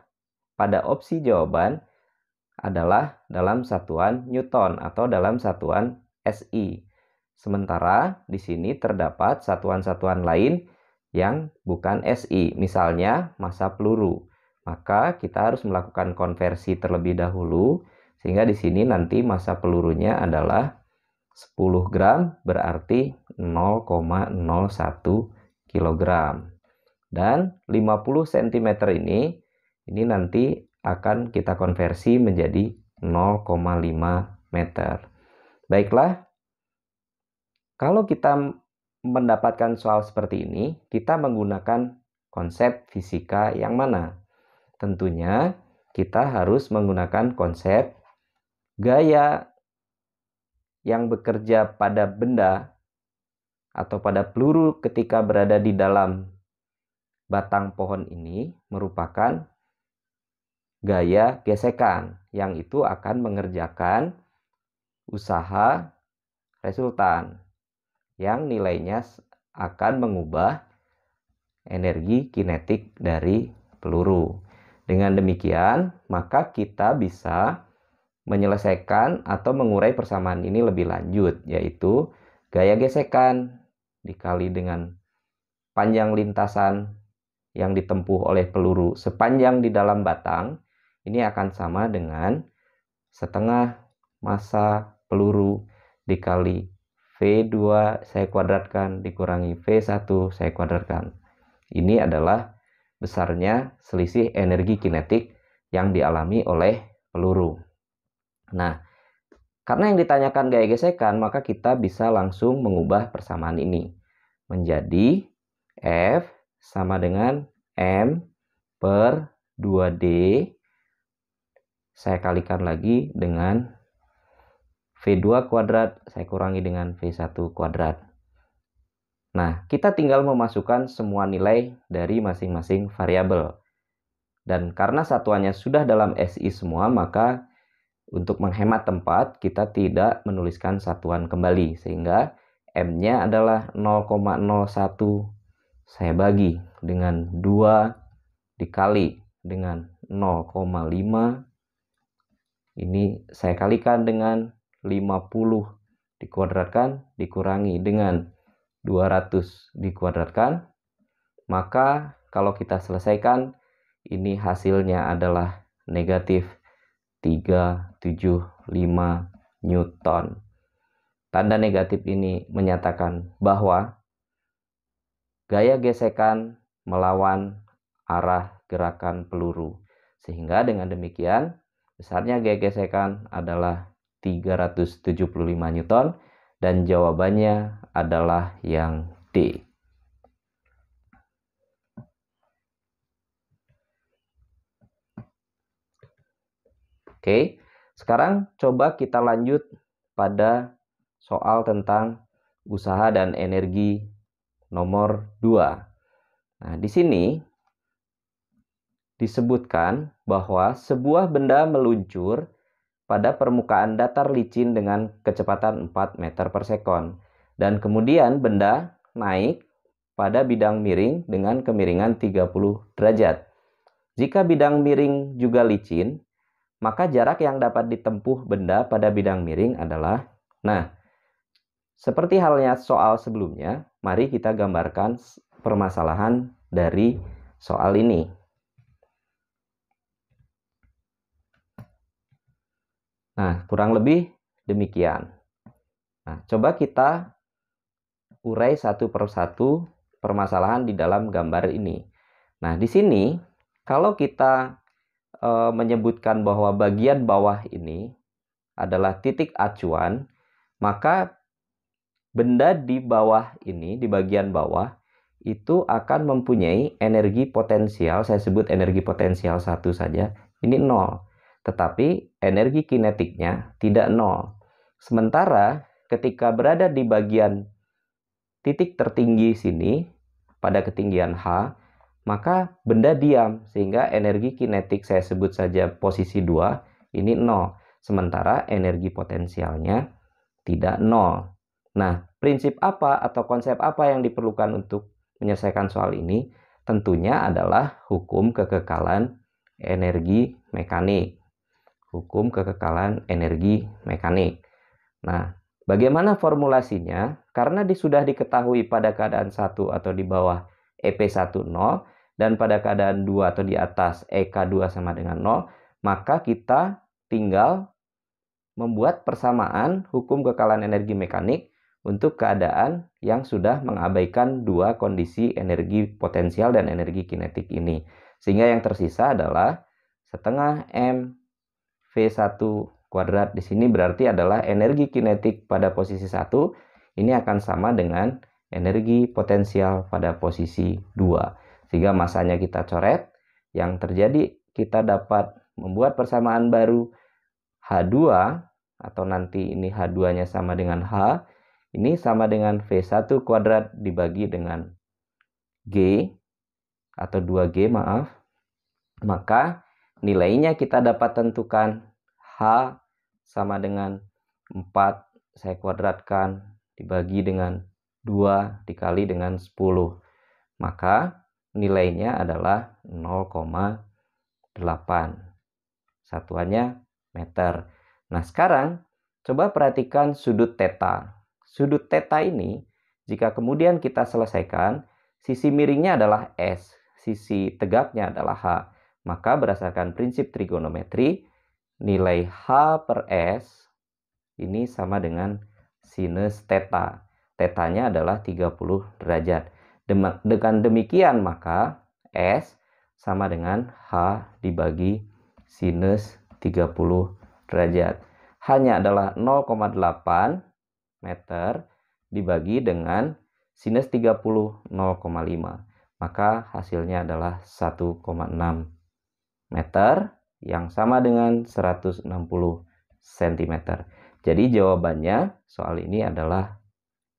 pada opsi jawaban adalah dalam satuan Newton atau dalam satuan SI. Sementara di sini terdapat satuan-satuan lain yang bukan SI, misalnya massa peluru. Maka kita harus melakukan konversi terlebih dahulu sehingga di sini nanti massa pelurunya adalah 10 gram berarti 0,01 kg. Dan 50 cm ini ini nanti akan kita konversi menjadi 0,5 meter. Baiklah. Kalau kita mendapatkan soal seperti ini, kita menggunakan konsep fisika yang mana? Tentunya kita harus menggunakan konsep gaya yang bekerja pada benda atau pada peluru ketika berada di dalam batang pohon ini merupakan gaya gesekan yang itu akan mengerjakan usaha resultan yang nilainya akan mengubah energi kinetik dari peluru. Dengan demikian, maka kita bisa menyelesaikan atau mengurai persamaan ini lebih lanjut, yaitu gaya gesekan dikali dengan panjang lintasan yang ditempuh oleh peluru sepanjang di dalam batang ini akan sama dengan setengah masa peluru dikali V2 saya kuadratkan dikurangi V1 saya kuadratkan. Ini adalah besarnya selisih energi kinetik yang dialami oleh peluru. Nah, karena yang ditanyakan gaya gesekan, maka kita bisa langsung mengubah persamaan ini menjadi F sama dengan M per 2D. Saya kalikan lagi dengan V2 kuadrat, saya kurangi dengan V1 kuadrat. Nah, kita tinggal memasukkan semua nilai dari masing-masing variabel. Dan karena satuannya sudah dalam SI semua, maka untuk menghemat tempat, kita tidak menuliskan satuan kembali, sehingga M-nya adalah 0,01 saya bagi dengan 2 dikali dengan 0,5. Ini saya kalikan dengan 50 dikuadratkan dikurangi dengan 200 dikuadratkan. Maka kalau kita selesaikan, ini hasilnya adalah negatif 375 Newton. Tanda negatif ini menyatakan bahwa gaya gesekan melawan arah gerakan peluru. Sehingga dengan demikian besarnya gaya gesekan adalah 375 Newton dan jawabannya adalah yang D. Oke, sekarang coba kita lanjut pada soal tentang usaha dan energi nomor 2. Nah, di sini disebutkan bahwa sebuah benda meluncur pada permukaan datar licin dengan kecepatan 4 meter per sekon. Dan kemudian benda naik pada bidang miring dengan kemiringan 30 derajat. Jika bidang miring juga licin, maka jarak yang dapat ditempuh benda pada bidang miring adalah nah seperti halnya soal sebelumnya mari kita gambarkan permasalahan dari soal ini nah kurang lebih demikian nah coba kita urai satu per satu permasalahan di dalam gambar ini nah di sini kalau kita e, menyebutkan bahwa bagian bawah ini adalah titik acuan, maka benda di bawah ini, di bagian bawah, itu akan mempunyai energi potensial, saya sebut energi potensial satu saja, ini nol. Tetapi energi kinetiknya tidak nol. Sementara ketika berada di bagian titik tertinggi sini, pada ketinggian H, maka benda diam sehingga energi kinetik saya sebut saja posisi 2 ini 0 sementara energi potensialnya tidak 0. Nah, prinsip apa atau konsep apa yang diperlukan untuk menyelesaikan soal ini? Tentunya adalah hukum kekekalan energi mekanik. Hukum kekekalan energi mekanik. Nah, bagaimana formulasinya? Karena sudah diketahui pada keadaan 1 atau di bawah EP10, dan pada keadaan 2 atau di atas EK2 sama dengan 0, maka kita tinggal membuat persamaan hukum kekalan energi mekanik untuk keadaan yang sudah mengabaikan dua kondisi energi potensial dan energi kinetik ini. Sehingga yang tersisa adalah setengah M V1 kuadrat di sini berarti adalah energi kinetik pada posisi 1 ini akan sama dengan energi potensial pada posisi 2 sehingga masanya kita coret. Yang terjadi kita dapat membuat persamaan baru H2 atau nanti ini H2-nya sama dengan H, ini sama dengan V1 kuadrat dibagi dengan G atau 2G maaf. Maka nilainya kita dapat tentukan H sama dengan 4 saya kuadratkan dibagi dengan 2 dikali dengan 10. Maka nilainya adalah 0,8 satuannya meter nah sekarang coba perhatikan sudut teta. sudut teta ini jika kemudian kita selesaikan sisi miringnya adalah S sisi tegaknya adalah H maka berdasarkan prinsip trigonometri nilai H per S ini sama dengan sinus teta. Tetanya adalah 30 derajat. Dengan demikian maka S sama dengan H dibagi sinus 30 derajat. Hanya adalah 0,8 meter dibagi dengan sinus 30 0,5. Maka hasilnya adalah 1,6 meter yang sama dengan 160 cm. Jadi jawabannya soal ini adalah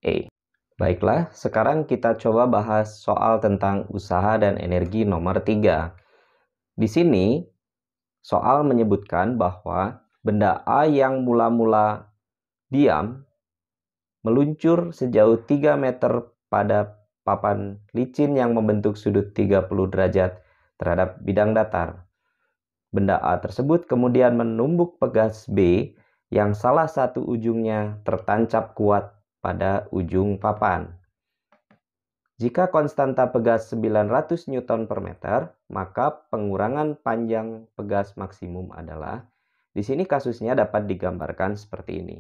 E. Baiklah, sekarang kita coba bahas soal tentang usaha dan energi nomor 3. Di sini, soal menyebutkan bahwa benda A yang mula-mula diam meluncur sejauh 3 meter pada papan licin yang membentuk sudut 30 derajat terhadap bidang datar. Benda A tersebut kemudian menumbuk pegas B yang salah satu ujungnya tertancap kuat pada ujung papan. Jika konstanta pegas 900 Newton per meter, maka pengurangan panjang pegas maksimum adalah di sini kasusnya dapat digambarkan seperti ini.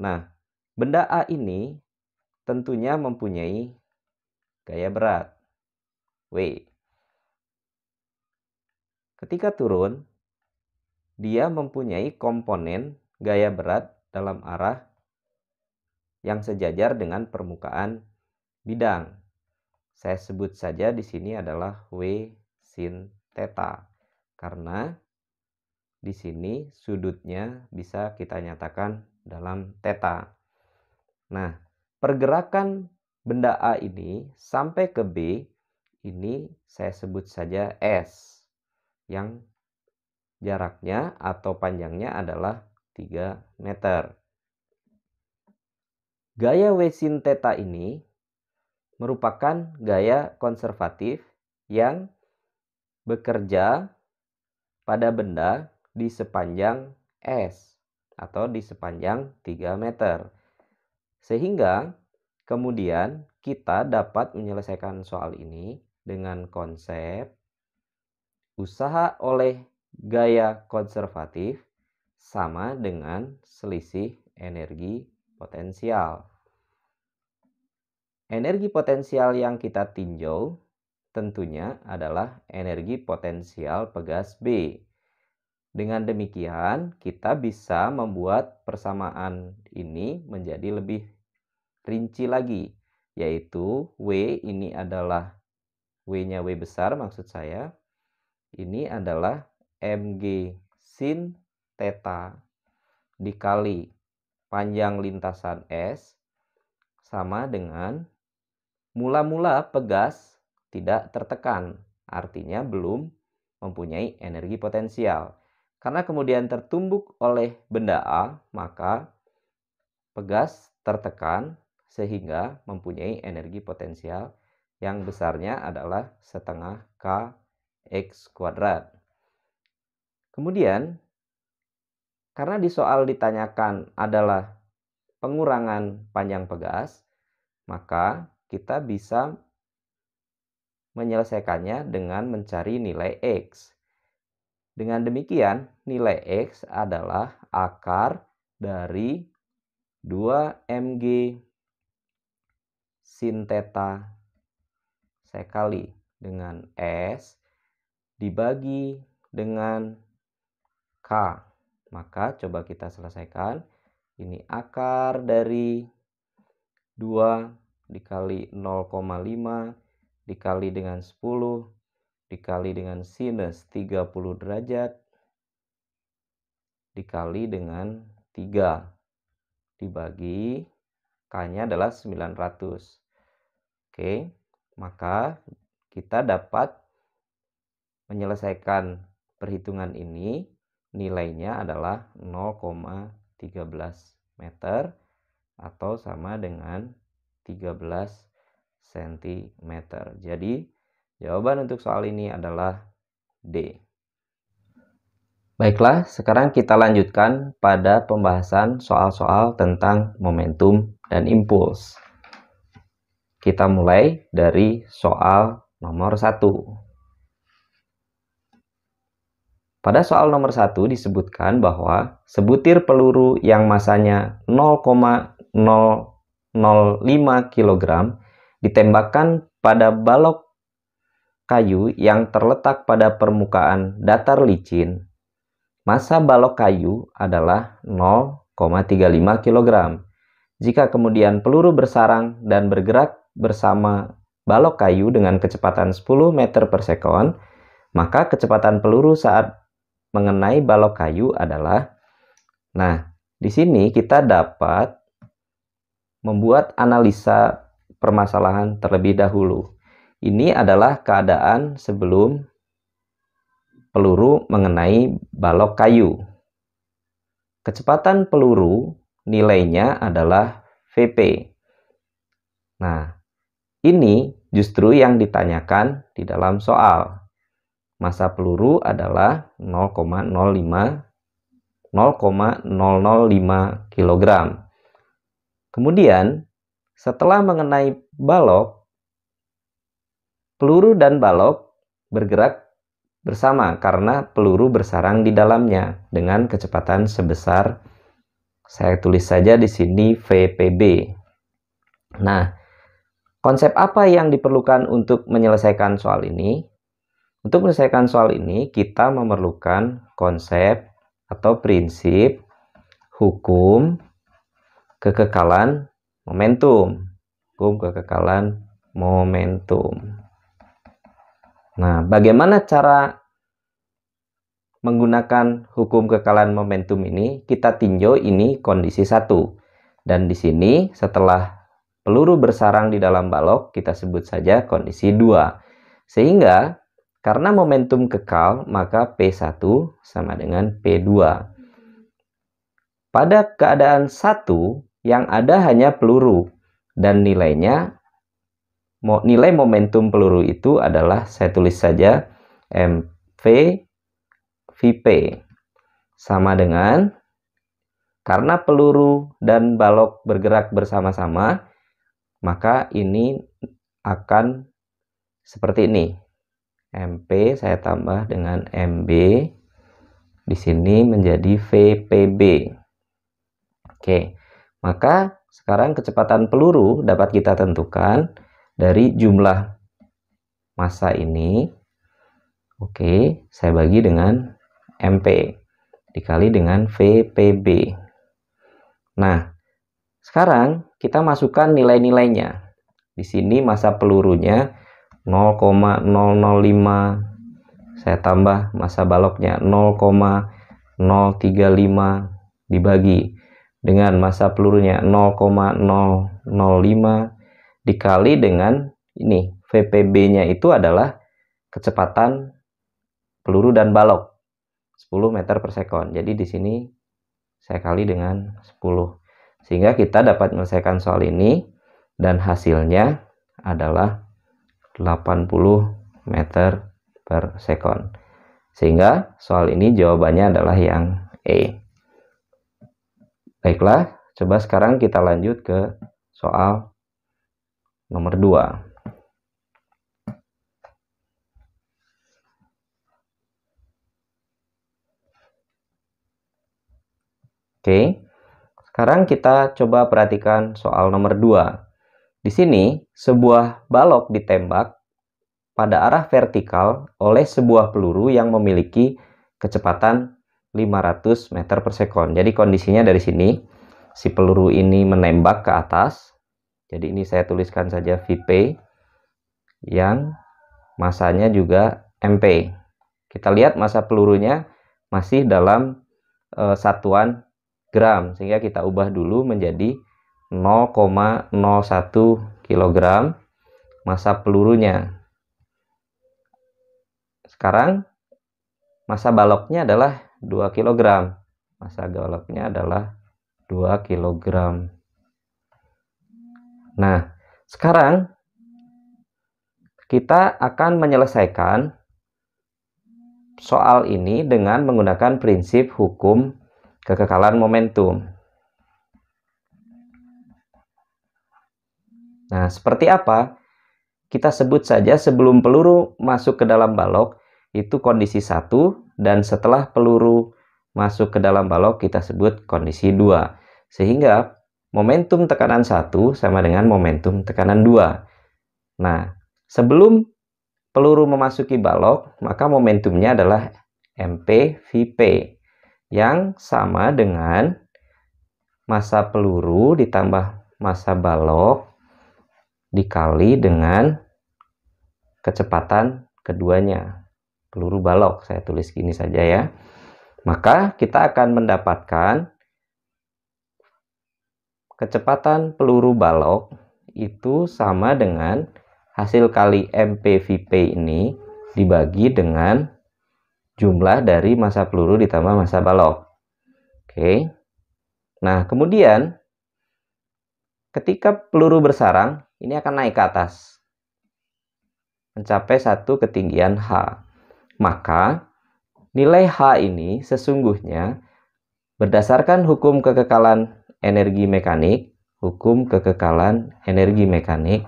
Nah, benda A ini tentunya mempunyai gaya berat W. Ketika turun, dia mempunyai komponen gaya berat dalam arah yang sejajar dengan permukaan bidang. Saya sebut saja di sini adalah W sin theta karena di sini sudutnya bisa kita nyatakan dalam theta. Nah, pergerakan benda A ini sampai ke B ini saya sebut saja S yang jaraknya atau panjangnya adalah 3 meter. Gaya Wesin Theta ini merupakan gaya konservatif yang bekerja pada benda di sepanjang S atau di sepanjang 3 meter. Sehingga kemudian kita dapat menyelesaikan soal ini dengan konsep usaha oleh gaya konservatif sama dengan selisih energi potensial. Energi potensial yang kita tinjau tentunya adalah energi potensial pegas B. Dengan demikian, kita bisa membuat persamaan ini menjadi lebih rinci lagi, yaitu W ini adalah W-nya W besar maksud saya. Ini adalah mg sin theta dikali panjang lintasan s sama dengan mula-mula pegas tidak tertekan, artinya belum mempunyai energi potensial. Karena kemudian tertumbuk oleh benda A, maka pegas tertekan sehingga mempunyai energi potensial yang besarnya adalah setengah K X kuadrat. Kemudian karena di soal ditanyakan adalah pengurangan panjang pegas, maka kita bisa menyelesaikannya dengan mencari nilai X. Dengan demikian, nilai X adalah akar dari 2mg sin theta sekali dengan S dibagi dengan K maka coba kita selesaikan. Ini akar dari 2 dikali 0,5 dikali dengan 10 dikali dengan sinus 30 derajat dikali dengan 3 dibagi K-nya adalah 900. Oke, maka kita dapat menyelesaikan perhitungan ini nilainya adalah 0,13 meter atau sama dengan 13 cm. Jadi jawaban untuk soal ini adalah D. Baiklah, sekarang kita lanjutkan pada pembahasan soal-soal tentang momentum dan impuls. Kita mulai dari soal nomor 1. Pada soal nomor satu disebutkan bahwa sebutir peluru yang masanya 0,005 kg ditembakkan pada balok kayu yang terletak pada permukaan datar licin. Masa balok kayu adalah 0,35 kg. Jika kemudian peluru bersarang dan bergerak bersama balok kayu dengan kecepatan 10 meter per sekon, maka kecepatan peluru saat mengenai balok kayu adalah nah, di sini kita dapat membuat analisa permasalahan terlebih dahulu. Ini adalah keadaan sebelum peluru mengenai balok kayu. Kecepatan peluru nilainya adalah VP. Nah, ini justru yang ditanyakan di dalam soal masa peluru adalah 0,05 0,005 kg. Kemudian setelah mengenai balok peluru dan balok bergerak bersama karena peluru bersarang di dalamnya dengan kecepatan sebesar saya tulis saja di sini VPB. Nah, konsep apa yang diperlukan untuk menyelesaikan soal ini? Untuk menyelesaikan soal ini, kita memerlukan konsep atau prinsip hukum kekekalan momentum. Hukum kekekalan momentum. Nah, bagaimana cara menggunakan hukum kekekalan momentum ini, kita tinjau ini kondisi satu. Dan di sini setelah peluru bersarang di dalam balok, kita sebut saja kondisi dua. Sehingga karena momentum kekal, maka P1 sama dengan P2. Pada keadaan 1, yang ada hanya peluru dan nilainya nilai momentum peluru itu adalah saya tulis saja MV VP sama dengan karena peluru dan balok bergerak bersama-sama maka ini akan seperti ini MP saya tambah dengan MB di sini menjadi VPB. Oke, maka sekarang kecepatan peluru dapat kita tentukan dari jumlah masa ini. Oke, saya bagi dengan MP dikali dengan VPB. Nah, sekarang kita masukkan nilai-nilainya. Di sini masa pelurunya 0,005 saya tambah masa baloknya 0,035 dibagi dengan masa pelurunya 0,005 dikali dengan ini VPB-nya itu adalah kecepatan peluru dan balok 10 meter per sekon. Jadi di sini saya kali dengan 10 sehingga kita dapat menyelesaikan soal ini dan hasilnya adalah 80 meter per second. Sehingga soal ini jawabannya adalah yang E. Baiklah, coba sekarang kita lanjut ke soal nomor 2. Oke, sekarang kita coba perhatikan soal nomor 2. Di sini, sebuah balok ditembak pada arah vertikal oleh sebuah peluru yang memiliki kecepatan 500 meter per sekon. Jadi kondisinya dari sini, si peluru ini menembak ke atas. Jadi ini saya tuliskan saja VP yang masanya juga MP. Kita lihat masa pelurunya masih dalam e, satuan gram, sehingga kita ubah dulu menjadi 0,01 kg masa pelurunya. Sekarang masa baloknya adalah 2 kg. Masa baloknya adalah 2 kg. Nah, sekarang kita akan menyelesaikan soal ini dengan menggunakan prinsip hukum kekekalan momentum. Nah, seperti apa? Kita sebut saja sebelum peluru masuk ke dalam balok itu kondisi satu dan setelah peluru masuk ke dalam balok kita sebut kondisi dua Sehingga momentum tekanan satu sama dengan momentum tekanan dua. Nah, sebelum peluru memasuki balok, maka momentumnya adalah mp vp yang sama dengan masa peluru ditambah masa balok dikali dengan kecepatan keduanya. Peluru balok, saya tulis gini saja ya. Maka kita akan mendapatkan kecepatan peluru balok itu sama dengan hasil kali MPVP ini dibagi dengan jumlah dari masa peluru ditambah masa balok. Oke. Nah, kemudian ketika peluru bersarang ini akan naik ke atas mencapai satu ketinggian H. Maka nilai H ini sesungguhnya berdasarkan hukum kekekalan energi mekanik, hukum kekekalan energi mekanik,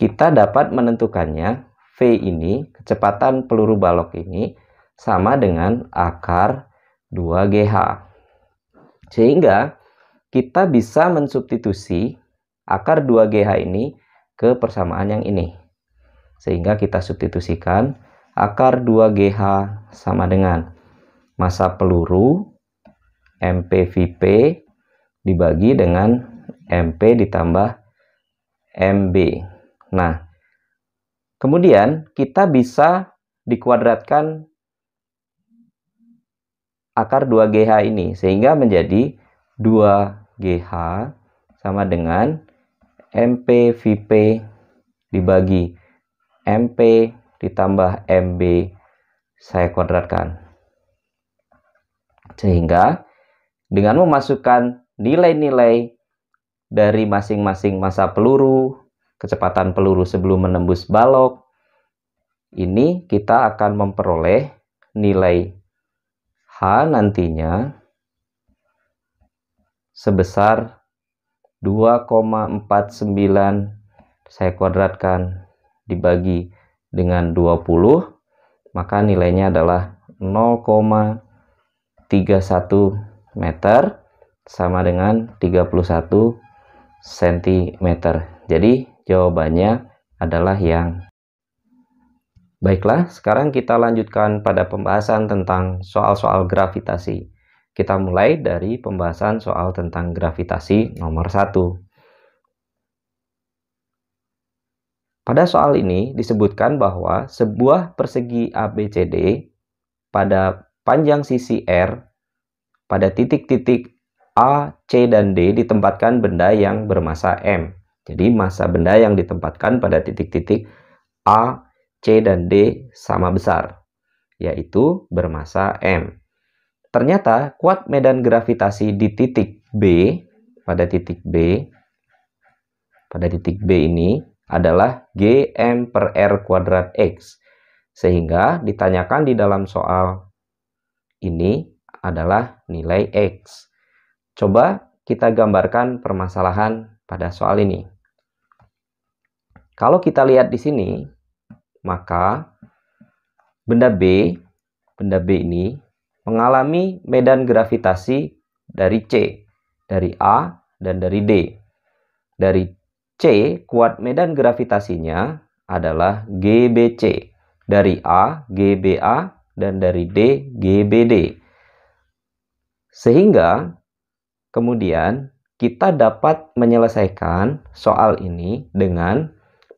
kita dapat menentukannya V ini, kecepatan peluru balok ini sama dengan akar 2GH. Sehingga kita bisa mensubstitusi akar 2GH ini ke persamaan yang ini. Sehingga kita substitusikan akar 2GH sama dengan masa peluru MPVP dibagi dengan MP ditambah MB. Nah, kemudian kita bisa dikuadratkan akar 2GH ini sehingga menjadi 2GH sama dengan MP VP dibagi MP ditambah MB saya kuadratkan. Sehingga dengan memasukkan nilai-nilai dari masing-masing masa peluru, kecepatan peluru sebelum menembus balok, ini kita akan memperoleh nilai H nantinya sebesar 2,49 saya kuadratkan dibagi dengan 20 maka nilainya adalah 0,31 meter sama dengan 31 cm jadi jawabannya adalah yang baiklah sekarang kita lanjutkan pada pembahasan tentang soal-soal gravitasi kita mulai dari pembahasan soal tentang gravitasi nomor satu. Pada soal ini disebutkan bahwa sebuah persegi ABCD pada panjang sisi R pada titik-titik A, C, dan D ditempatkan benda yang bermassa M. Jadi masa benda yang ditempatkan pada titik-titik A, C, dan D sama besar, yaitu bermassa M. Ternyata kuat medan gravitasi di titik B, pada titik B, pada titik B ini adalah Gm per R kuadrat X. Sehingga ditanyakan di dalam soal ini adalah nilai X. Coba kita gambarkan permasalahan pada soal ini. Kalau kita lihat di sini, maka benda B, benda B ini mengalami medan gravitasi dari C, dari A, dan dari D. Dari C, kuat medan gravitasinya adalah GBC. Dari A, GBA, dan dari D, GBD. Sehingga kemudian kita dapat menyelesaikan soal ini dengan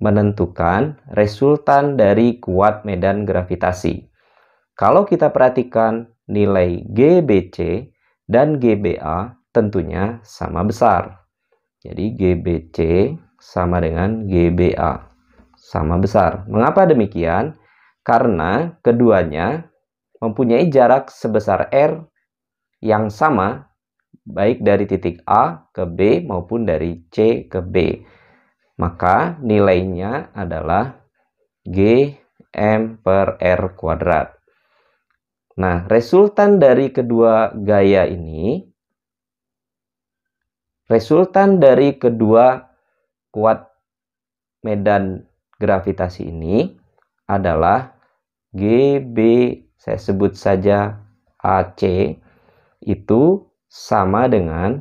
menentukan resultan dari kuat medan gravitasi. Kalau kita perhatikan nilai GBC dan GBA tentunya sama besar. Jadi GBC sama dengan GBA sama besar. Mengapa demikian? Karena keduanya mempunyai jarak sebesar R yang sama baik dari titik A ke B maupun dari C ke B. Maka nilainya adalah G M per R kuadrat. Nah, resultan dari kedua gaya ini, resultan dari kedua kuat medan gravitasi ini adalah GB, saya sebut saja AC, itu sama dengan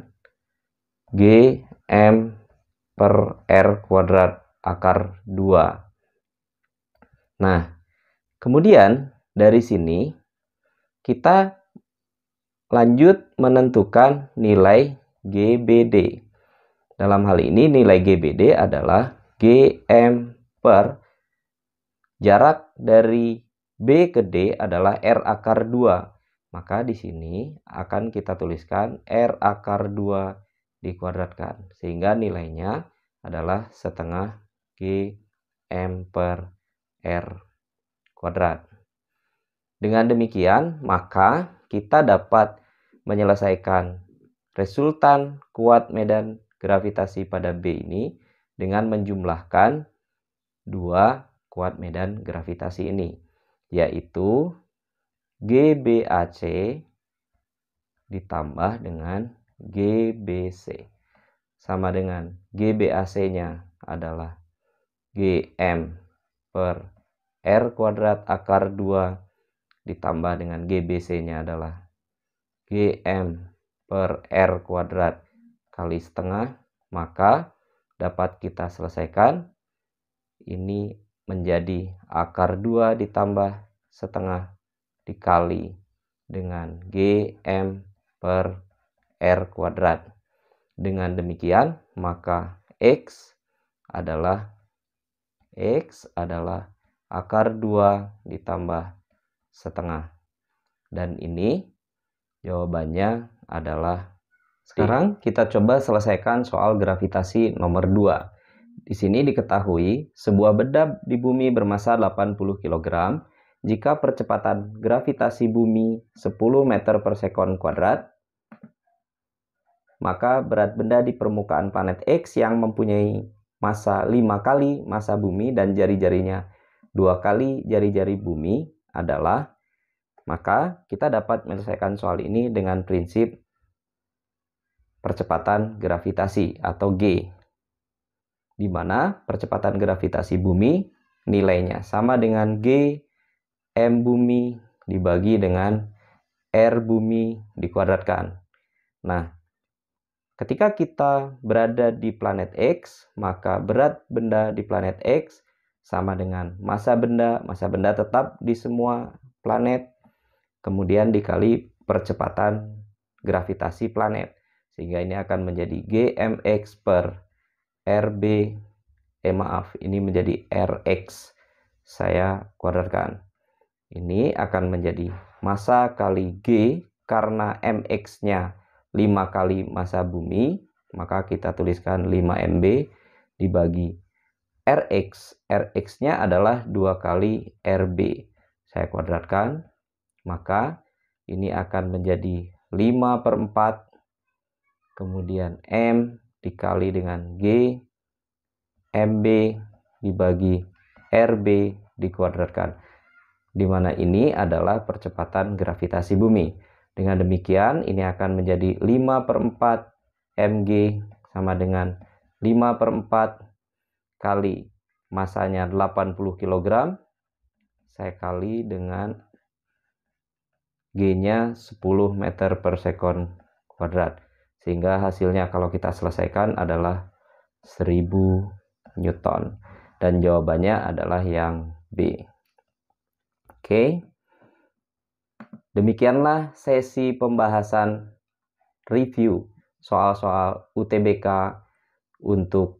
GM per R kuadrat akar 2. Nah, kemudian dari sini kita lanjut menentukan nilai GBD. Dalam hal ini nilai GBD adalah GM per jarak dari B ke D adalah R akar 2. Maka di sini akan kita tuliskan R akar 2 dikuadratkan. Sehingga nilainya adalah setengah GM per R kuadrat. Dengan demikian, maka kita dapat menyelesaikan resultan kuat medan gravitasi pada B ini dengan menjumlahkan dua kuat medan gravitasi ini, yaitu GBAC ditambah dengan GBC. Sama dengan GBAC-nya adalah GM per R kuadrat akar 2 ditambah dengan GBC-nya adalah GM per R kuadrat kali setengah, maka dapat kita selesaikan ini menjadi akar 2 ditambah setengah dikali dengan GM per R kuadrat. Dengan demikian, maka X adalah X adalah akar 2 ditambah setengah. Dan ini jawabannya adalah sekarang kita coba selesaikan soal gravitasi nomor 2. Di sini diketahui sebuah benda di bumi bermassa 80 kg jika percepatan gravitasi bumi 10 meter per sekon kuadrat maka berat benda di permukaan planet X yang mempunyai massa 5 kali massa bumi dan jari-jarinya 2 kali jari-jari bumi adalah maka kita dapat menyelesaikan soal ini dengan prinsip percepatan gravitasi atau G. Di mana percepatan gravitasi bumi nilainya sama dengan G M bumi dibagi dengan R bumi dikuadratkan. Nah, ketika kita berada di planet X, maka berat benda di planet X sama dengan masa benda, masa benda tetap di semua planet, kemudian dikali percepatan gravitasi planet. Sehingga ini akan menjadi GMX per RB, eh maaf, ini menjadi RX. Saya kuadratkan. Ini akan menjadi masa kali G karena MX-nya 5 kali masa bumi, maka kita tuliskan 5 MB dibagi Rx. Rx-nya adalah 2 kali Rb. Saya kuadratkan, maka ini akan menjadi 5 per 4, kemudian M dikali dengan G, MB dibagi RB dikuadratkan, di mana ini adalah percepatan gravitasi bumi. Dengan demikian, ini akan menjadi 5 per 4 MG sama dengan 5 per 4 kali masanya 80 kg saya kali dengan G-nya 10 meter per second kuadrat. Sehingga hasilnya kalau kita selesaikan adalah 1000 Newton. Dan jawabannya adalah yang B. Oke. Demikianlah sesi pembahasan review soal-soal UTBK untuk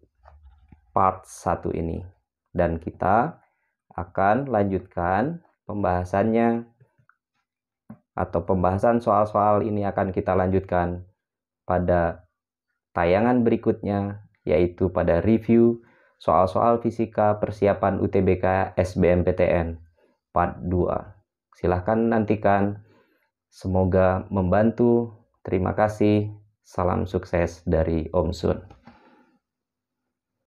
part 1 ini. Dan kita akan lanjutkan pembahasannya atau pembahasan soal-soal ini akan kita lanjutkan pada tayangan berikutnya yaitu pada review soal-soal fisika persiapan UTBK SBMPTN part 2. Silahkan nantikan. Semoga membantu. Terima kasih. Salam sukses dari Om Sun.